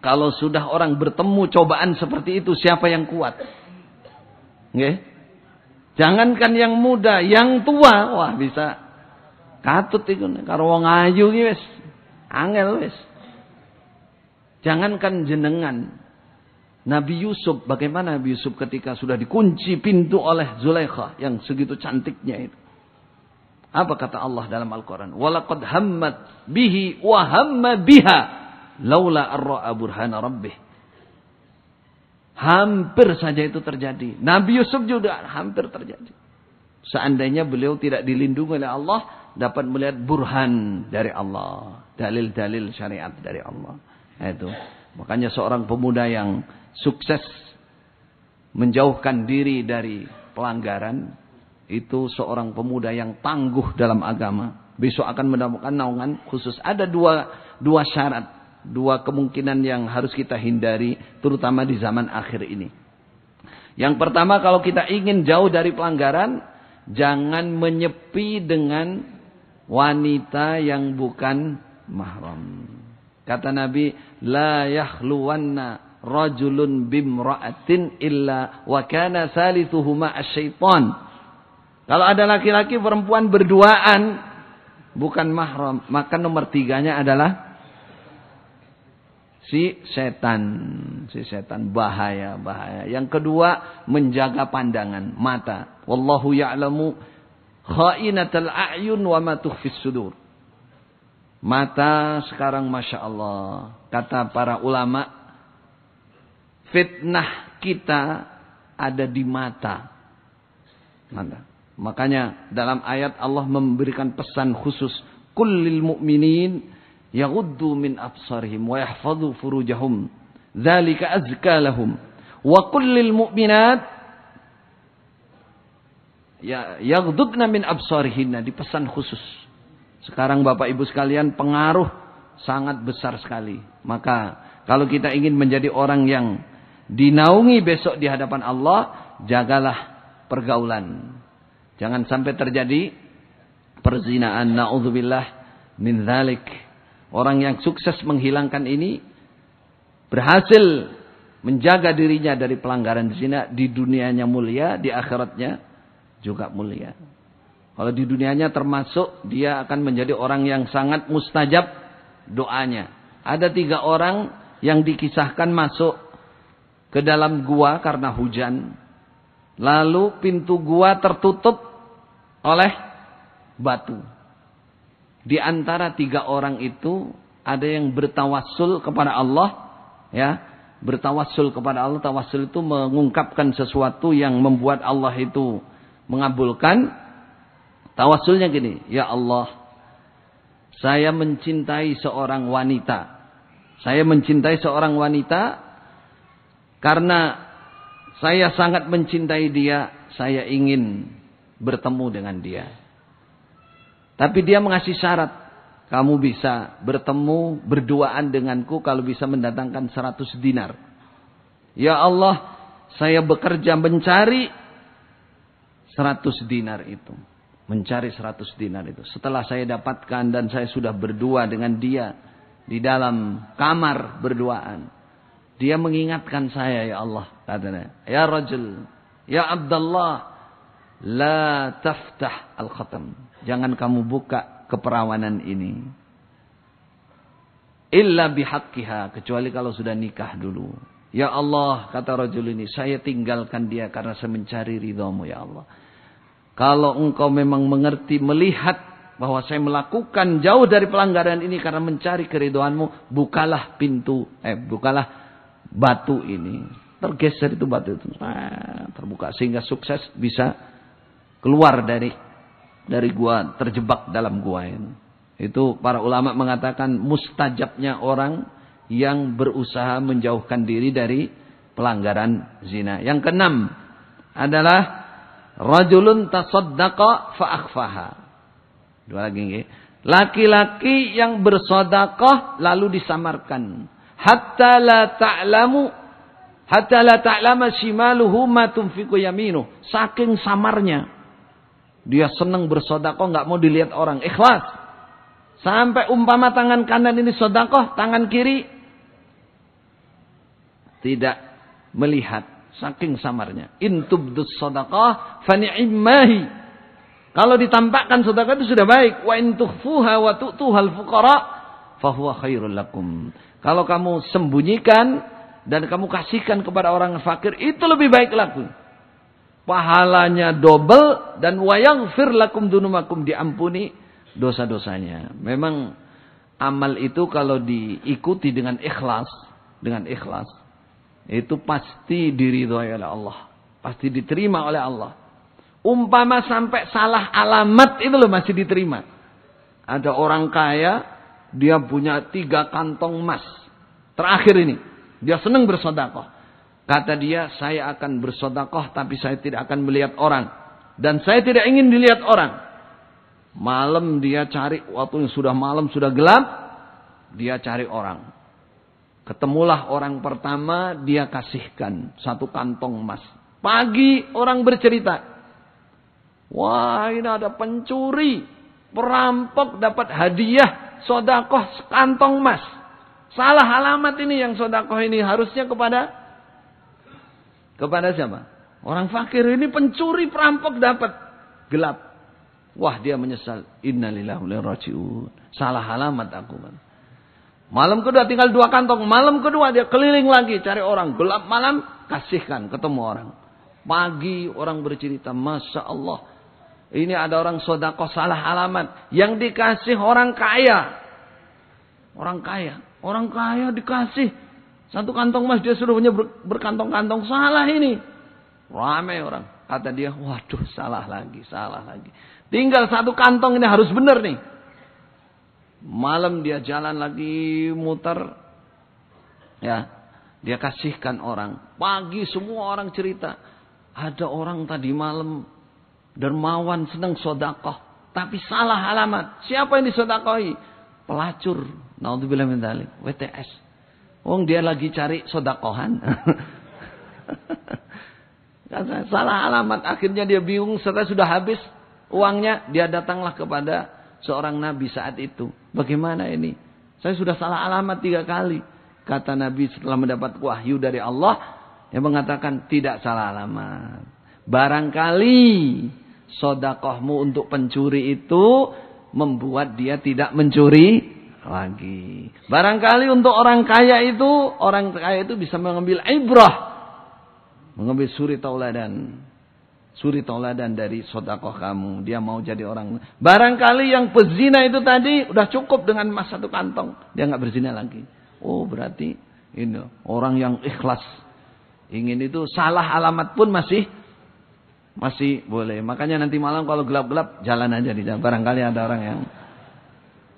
kalau sudah orang bertemu cobaan seperti itu, siapa yang kuat? Jangankan yang muda, yang tua, wah bisa katut itu Kalau wong ayu wis angel wis. Jangankan jenengan. Nabi Yusuf, bagaimana Nabi Yusuf ketika sudah dikunci pintu oleh Zulaikha yang segitu cantiknya itu. Apa kata Allah dalam Al-Quran? Walakad hammat bihi wa hamma biha Laula arra'a burhana rabbih. Hampir saja itu terjadi. Nabi Yusuf juga hampir terjadi. Seandainya beliau tidak dilindungi oleh Allah, dapat melihat burhan dari Allah. Dalil-dalil syariat dari Allah. Nah, itu. Makanya seorang pemuda yang sukses menjauhkan diri dari pelanggaran, itu seorang pemuda yang tangguh dalam agama. Besok akan mendapatkan naungan khusus. Ada dua, dua syarat dua kemungkinan yang harus kita hindari terutama di zaman akhir ini. Yang pertama kalau kita ingin jauh dari pelanggaran, jangan menyepi dengan wanita yang bukan mahram. Kata Nabi, la yahluwanna rajulun bimra'atin illa wa kana salithuhuma asyaiton. Kalau ada laki-laki perempuan berduaan bukan mahram, maka nomor tiganya adalah si setan, si setan bahaya bahaya. Yang kedua menjaga pandangan mata. Wallahu ya'lamu khainatal a'yun wa ma sudur. Mata sekarang masya Allah kata para ulama fitnah kita ada di mata. Mata. Makanya dalam ayat Allah memberikan pesan khusus kulil mu'minin yaguddu min absarihim wa yahfadhu furujahum dzalika azka lahum wa kullil mu'minat ya yaghdudna min absarihinna dipesan khusus sekarang Bapak Ibu sekalian pengaruh sangat besar sekali maka kalau kita ingin menjadi orang yang dinaungi besok di hadapan Allah jagalah pergaulan jangan sampai terjadi perzinaan naudzubillah min dzalik Orang yang sukses menghilangkan ini berhasil menjaga dirinya dari pelanggaran zina di dunianya mulia, di akhiratnya juga mulia. Kalau di dunianya termasuk dia akan menjadi orang yang sangat mustajab doanya. Ada tiga orang yang dikisahkan masuk ke dalam gua karena hujan. Lalu pintu gua tertutup oleh batu. Di antara tiga orang itu ada yang bertawasul kepada Allah, ya, bertawasul kepada Allah. Tawasul itu mengungkapkan sesuatu yang membuat Allah itu mengabulkan. Tawasulnya gini, ya Allah, saya mencintai seorang wanita. Saya mencintai seorang wanita karena saya sangat mencintai dia, saya ingin bertemu dengan dia. Tapi dia mengasih syarat. Kamu bisa bertemu berduaan denganku kalau bisa mendatangkan seratus dinar. Ya Allah, saya bekerja mencari seratus dinar itu. Mencari seratus dinar itu. Setelah saya dapatkan dan saya sudah berdua dengan dia. Di dalam kamar berduaan. Dia mengingatkan saya ya Allah. Katanya, ya Rajul, ya Abdullah, la taftah al-khatam. Jangan kamu buka keperawanan ini. Illa bihaqqiha. Kecuali kalau sudah nikah dulu. Ya Allah, kata rajul ini, saya tinggalkan dia karena saya mencari ridhamu ya Allah. Kalau engkau memang mengerti, melihat bahwa saya melakukan jauh dari pelanggaran ini karena mencari keridoanmu, bukalah pintu, eh bukalah batu ini. Tergeser itu batu itu, nah, terbuka sehingga sukses bisa keluar dari dari gua terjebak dalam gua ini. Itu para ulama mengatakan mustajabnya orang yang berusaha menjauhkan diri dari pelanggaran zina. Yang keenam adalah rajulun tasaddaqa akhfaha. Dua lagi nggih. Laki-laki yang bersedekah lalu disamarkan. Hatta la ta'lamu hatta la ta'lama shimaluhu ma tunfiqu yaminu. Saking samarnya dia senang bersodakoh, nggak mau dilihat orang. Ikhlas. Sampai umpama tangan kanan ini sodakoh, tangan kiri tidak melihat. Saking samarnya. Intubdus sodakoh fani'immahi. Kalau ditampakkan sodakoh itu sudah baik. Wa intuhfuha wa tu'tuhal fuqara fahuwa khairul lakum. Kalau kamu sembunyikan dan kamu kasihkan kepada orang fakir, itu lebih baik laku pahalanya double dan wayang fir firlakum dunumakum diampuni dosa-dosanya. Memang amal itu kalau diikuti dengan ikhlas, dengan ikhlas itu pasti diridhoi oleh Allah, pasti diterima oleh Allah. Umpama sampai salah alamat itu loh masih diterima. Ada orang kaya, dia punya tiga kantong emas. Terakhir ini, dia senang bersodakoh. Kata dia, saya akan bersodakoh tapi saya tidak akan melihat orang. Dan saya tidak ingin dilihat orang. Malam dia cari, waktu yang sudah malam, sudah gelap, dia cari orang. Ketemulah orang pertama, dia kasihkan satu kantong emas. Pagi orang bercerita. Wah ini ada pencuri, perampok dapat hadiah sodakoh kantong emas. Salah alamat ini yang sodakoh ini harusnya kepada kepada siapa? Orang fakir ini pencuri perampok dapat gelap. Wah dia menyesal. Innalillahi Salah alamat aku kan. Malam kedua tinggal dua kantong. Malam kedua dia keliling lagi cari orang. Gelap malam kasihkan ketemu orang. Pagi orang bercerita. Masya Allah. Ini ada orang sodako salah alamat. Yang dikasih orang kaya. Orang kaya. Orang kaya dikasih. Satu kantong emas dia suruhnya punya berkantong-kantong. Salah ini. Ramai orang. Kata dia, waduh salah lagi, salah lagi. Tinggal satu kantong ini harus benar nih. Malam dia jalan lagi muter. Ya, dia kasihkan orang. Pagi semua orang cerita. Ada orang tadi malam dermawan senang sodakoh. Tapi salah alamat. Siapa yang disodakohi? Pelacur. Naudzubillah min WTS. Wong dia lagi cari sodakohan. Salah alamat. Akhirnya dia bingung setelah sudah habis uangnya. Dia datanglah kepada seorang nabi saat itu. Bagaimana ini? Saya sudah salah alamat tiga kali. Kata nabi setelah mendapat wahyu dari Allah. Yang mengatakan tidak salah alamat. Barangkali sodakohmu untuk pencuri itu membuat dia tidak mencuri lagi. Barangkali untuk orang kaya itu, orang kaya itu bisa mengambil ibrah. Mengambil suri tauladan. Suri tauladan dari sodakoh kamu. Dia mau jadi orang. Barangkali yang pezina itu tadi udah cukup dengan emas satu kantong. Dia nggak berzina lagi. Oh berarti ini orang yang ikhlas. Ingin itu salah alamat pun masih masih boleh. Makanya nanti malam kalau gelap-gelap jalan aja di jalan. Barangkali ada orang yang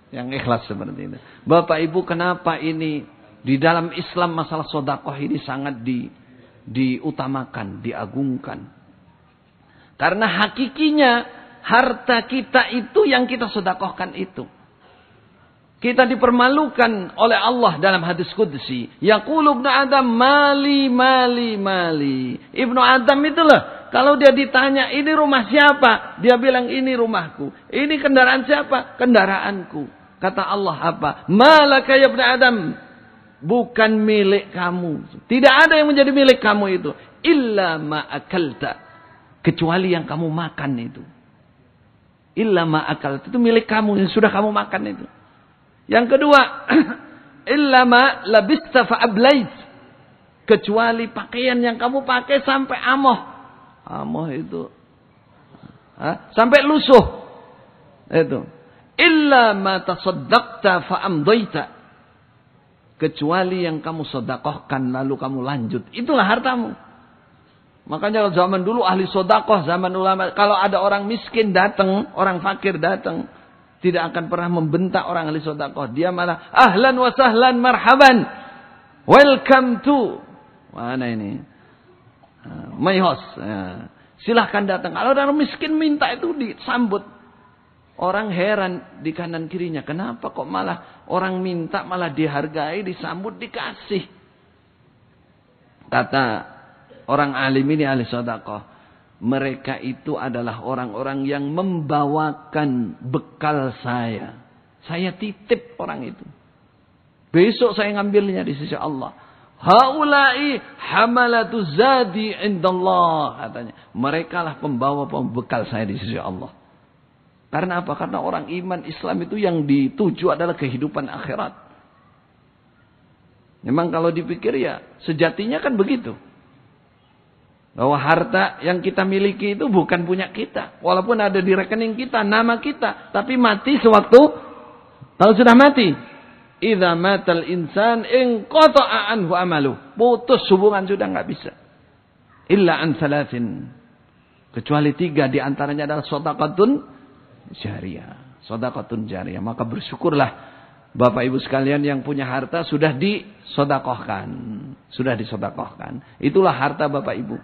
yang ikhlas seperti itu. Bapak Ibu kenapa ini di dalam Islam masalah sodakoh ini sangat di, diutamakan, diagungkan. Karena hakikinya harta kita itu yang kita sodakohkan itu. Kita dipermalukan oleh Allah dalam hadis kudsi. Yaqulu ibnu Adam mali mali mali. Ibnu Adam itulah. Kalau dia ditanya ini rumah siapa? Dia bilang ini rumahku. Ini kendaraan siapa? Kendaraanku. Kata Allah apa? Malaka ya Adam. Bukan milik kamu. Tidak ada yang menjadi milik kamu itu. Illa ma'akalta. Kecuali yang kamu makan itu. Illa ma'akalta. Itu milik kamu. Yang sudah kamu makan itu. Yang kedua. Illa ma'labista fa'ablait. Kecuali pakaian yang kamu pakai sampai amoh. Amoh itu. Hah? Sampai lusuh. Itu. Illa ma tasaddaqta fa'amdaita. Kecuali yang kamu sodakohkan lalu kamu lanjut. Itulah hartamu. Makanya zaman dulu ahli sodakoh, zaman ulama. Kalau ada orang miskin datang, orang fakir datang. Tidak akan pernah membentak orang ahli sodakoh. Dia malah, ahlan wa sahlan marhaban. Welcome to. Mana ini? Ah, my host. Ah, silahkan datang. Kalau orang miskin minta itu disambut. Orang heran di kanan kirinya. Kenapa kok malah orang minta malah dihargai, disambut, dikasih. Kata orang alim ini ahli sodakoh. Mereka itu adalah orang-orang yang membawakan bekal saya. Saya titip orang itu. Besok saya ngambilnya di sisi Allah. Haulai hamalatu zadi indallah katanya. Mereka lah pembawa pembekal saya di sisi Allah. Karena apa? Karena orang iman Islam itu yang dituju adalah kehidupan akhirat. Memang kalau dipikir ya sejatinya kan begitu. Bahwa harta yang kita miliki itu bukan punya kita. Walaupun ada di rekening kita, nama kita. Tapi mati sewaktu, kalau sudah mati. Iza matal insan in anhu amalu. Putus hubungan sudah nggak bisa. Illa an salasin. Kecuali tiga diantaranya adalah sotakatun Syariah, Sodakotun jariah. Maka bersyukurlah Bapak Ibu sekalian yang punya harta sudah disodakohkan. Sudah disodakohkan. Itulah harta Bapak Ibu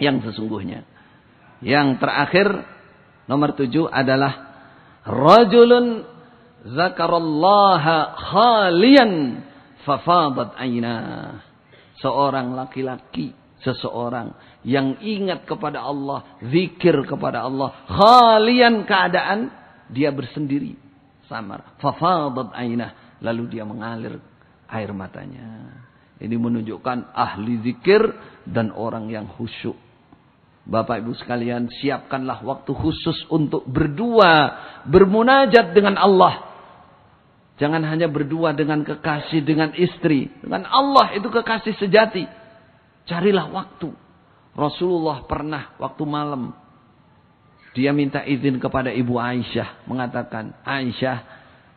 yang sesungguhnya. Yang terakhir nomor tujuh adalah rajulun zakarallaha khalian fafadat aina. Seorang laki-laki, seseorang yang ingat kepada Allah, zikir kepada Allah, khalian keadaan dia bersendiri samar. Fafadat ainah, lalu dia mengalir air matanya. Ini menunjukkan ahli zikir dan orang yang khusyuk. Bapak Ibu sekalian, siapkanlah waktu khusus untuk berdua, bermunajat dengan Allah. Jangan hanya berdua dengan kekasih, dengan istri. Dengan Allah itu kekasih sejati. Carilah waktu Rasulullah pernah waktu malam dia minta izin kepada Ibu Aisyah mengatakan, "Aisyah,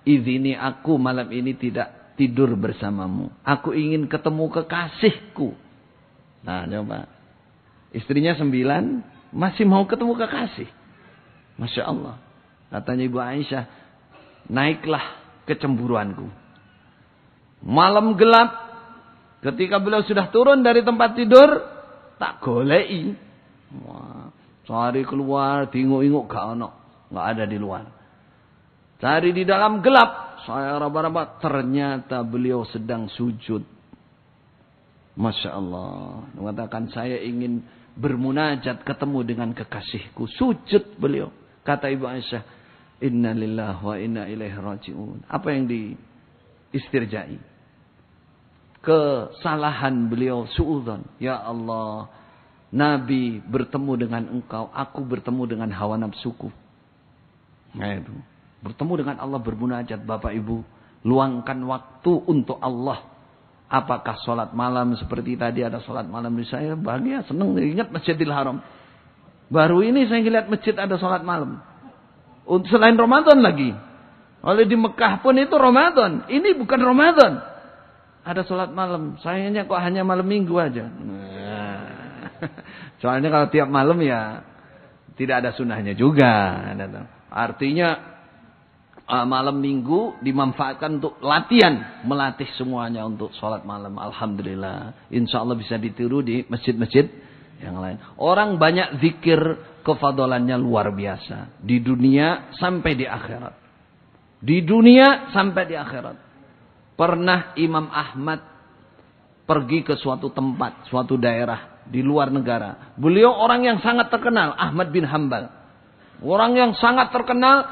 izini aku malam ini tidak tidur bersamamu. Aku ingin ketemu kekasihku." Nah, coba. Istrinya sembilan, masih mau ketemu kekasih. Masya Allah. Katanya Ibu Aisyah, naiklah kecemburuanku. Malam gelap, ketika beliau sudah turun dari tempat tidur, tak golei. Wah, cari keluar, tinguk inguk gak ono, gak ada di luar. Cari di dalam gelap, saya raba-raba ternyata beliau sedang sujud. Masya Allah, mengatakan saya ingin bermunajat ketemu dengan kekasihku. Sujud beliau, kata Ibu Aisyah. Inna lillah wa inna ilaihi raji'un. Apa yang diistirjai? kesalahan beliau suudzon ya Allah Nabi bertemu dengan engkau aku bertemu dengan hawa nafsuku nah itu bertemu dengan Allah bermunajat Bapak Ibu luangkan waktu untuk Allah apakah sholat malam seperti tadi ada sholat malam di saya bahagia seneng ingat Masjidil Haram baru ini saya ngeliat masjid ada sholat malam selain Ramadan lagi oleh di Mekah pun itu Ramadan ini bukan Ramadan ada sholat malam. Sayangnya kok hanya malam minggu aja. Nah. Soalnya kalau tiap malam ya tidak ada sunnahnya juga. Artinya eh, malam minggu dimanfaatkan untuk latihan. Melatih semuanya untuk sholat malam. Alhamdulillah. Insya Allah bisa ditiru di masjid-masjid yang lain. Orang banyak zikir kefadolannya luar biasa. Di dunia sampai di akhirat. Di dunia sampai di akhirat. Pernah Imam Ahmad pergi ke suatu tempat, suatu daerah di luar negara. Beliau orang yang sangat terkenal, Ahmad bin Hambal. Orang yang sangat terkenal,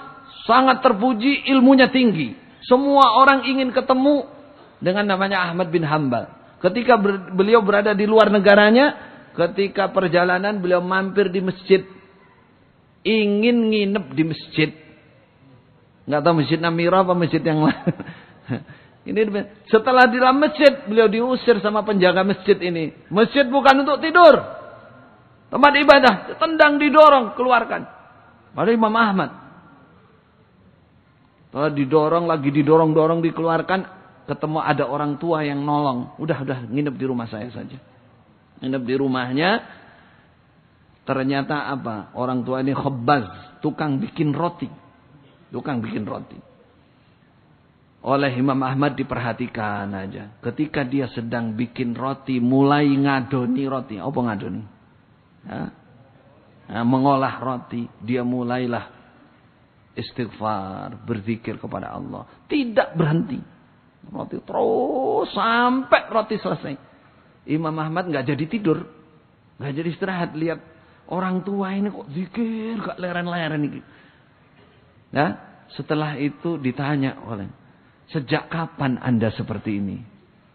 sangat terpuji, ilmunya tinggi. Semua orang ingin ketemu dengan namanya Ahmad bin Hambal. Ketika ber, beliau berada di luar negaranya, ketika perjalanan beliau mampir di masjid. Ingin nginep di masjid. Nggak tahu masjid Namira apa masjid yang lain. Ini setelah di dalam masjid beliau diusir sama penjaga masjid ini. Masjid bukan untuk tidur. Tempat ibadah, tendang didorong, keluarkan. Pada Imam Ahmad. Setelah didorong lagi didorong-dorong dikeluarkan, ketemu ada orang tua yang nolong. Udah, udah nginep di rumah saya saja. Nginep di rumahnya. Ternyata apa? Orang tua ini khabaz, tukang bikin roti. Tukang bikin roti oleh Imam Ahmad diperhatikan aja. Ketika dia sedang bikin roti, mulai ngadoni roti. Apa ngadoni? Ya. Nah, mengolah roti, dia mulailah istighfar, berzikir kepada Allah. Tidak berhenti. Roti terus sampai roti selesai. Imam Ahmad nggak jadi tidur, nggak jadi istirahat. Lihat orang tua ini kok zikir, gak leren-leren ini. Nah, setelah itu ditanya oleh Sejak kapan Anda seperti ini?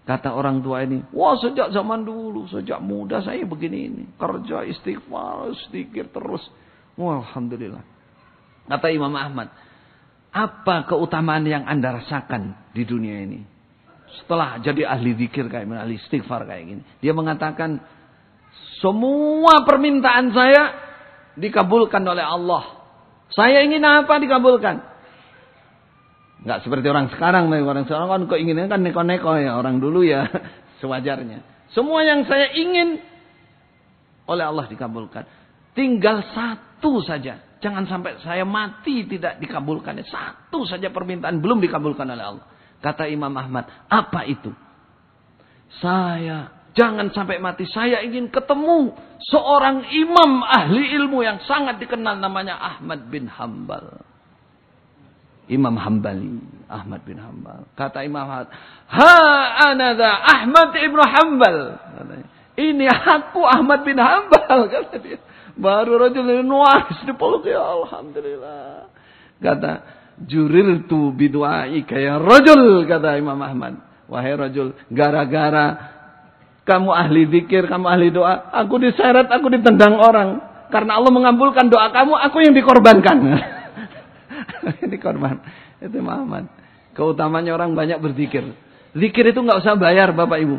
Kata orang tua ini, wah sejak zaman dulu, sejak muda saya begini ini. Kerja istighfar, istighfar terus. Wah, Alhamdulillah. Kata Imam Ahmad, apa keutamaan yang Anda rasakan di dunia ini? Setelah jadi ahli zikir kayak gini, ahli istighfar kayak gini. Dia mengatakan, semua permintaan saya dikabulkan oleh Allah. Saya ingin apa dikabulkan? Enggak seperti orang sekarang. nih orang sekarang kan kok keinginannya kan neko-neko ya. Orang dulu ya sewajarnya. Semua yang saya ingin oleh Allah dikabulkan. Tinggal satu saja. Jangan sampai saya mati tidak dikabulkan. Satu saja permintaan belum dikabulkan oleh Allah. Kata Imam Ahmad, apa itu? Saya, jangan sampai mati. Saya ingin ketemu seorang imam ahli ilmu yang sangat dikenal namanya Ahmad bin Hambal. Imam Hambali, Ahmad bin Hambal. Kata Imam Ahmad, "Ha anadha Ahmad ibn Hambal." Ini aku Ahmad bin Hambal kata dia. Baru rajul nuas dipeluk ya alhamdulillah. Kata, Juril "Jurirtu ika ya rajul," kata Imam Ahmad. Wahai rajul, gara-gara kamu ahli zikir, kamu ahli doa, aku diseret, aku ditendang orang. Karena Allah mengambulkan doa kamu, aku yang dikorbankan. ini korban. Itu Muhammad. Keutamanya orang banyak berzikir. Zikir itu nggak usah bayar Bapak Ibu.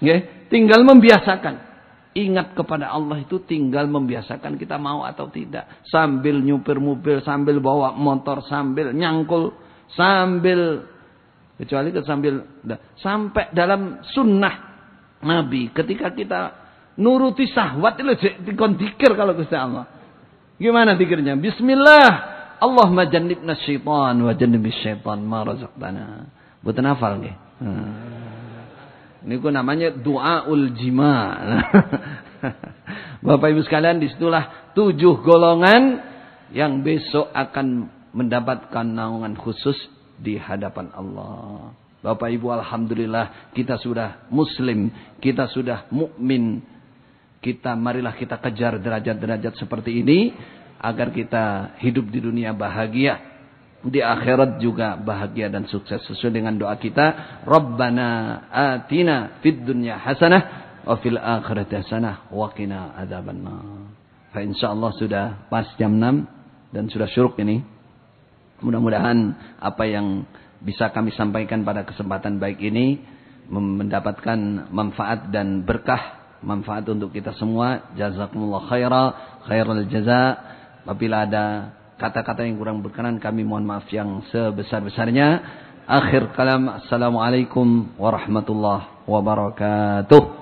Okay? Tinggal membiasakan. Ingat kepada Allah itu tinggal membiasakan kita mau atau tidak. Sambil nyupir mobil, sambil bawa motor, sambil nyangkul, sambil kecuali ke sambil sampai dalam sunnah Nabi ketika kita nuruti sahwat itu dikon kalau Gusti Allah. Gimana pikirnya? Bismillah Allah jannibna syaitan wa jannibis syaitan ma razaqtana. Mboten hafal nggih. Hmm. Niku namanya doa jima. Bapak Ibu sekalian disitulah tujuh golongan yang besok akan mendapatkan naungan khusus di hadapan Allah. Bapak Ibu alhamdulillah kita sudah muslim, kita sudah mukmin. Kita marilah kita kejar derajat-derajat seperti ini agar kita hidup di dunia bahagia di akhirat juga bahagia dan sukses sesuai dengan doa kita Rabbana atina fid dunya hasanah wa fil akhirati hasanah wa qina adzabannar fa insyaallah sudah pas jam 6 dan sudah syuruk ini mudah-mudahan apa yang bisa kami sampaikan pada kesempatan baik ini mendapatkan manfaat dan berkah manfaat untuk kita semua jazakumullah khaira khairal jazaa Apabila ada kata-kata yang kurang berkenan kami mohon maaf yang sebesar-besarnya. Akhir kalam. Assalamualaikum warahmatullahi wabarakatuh.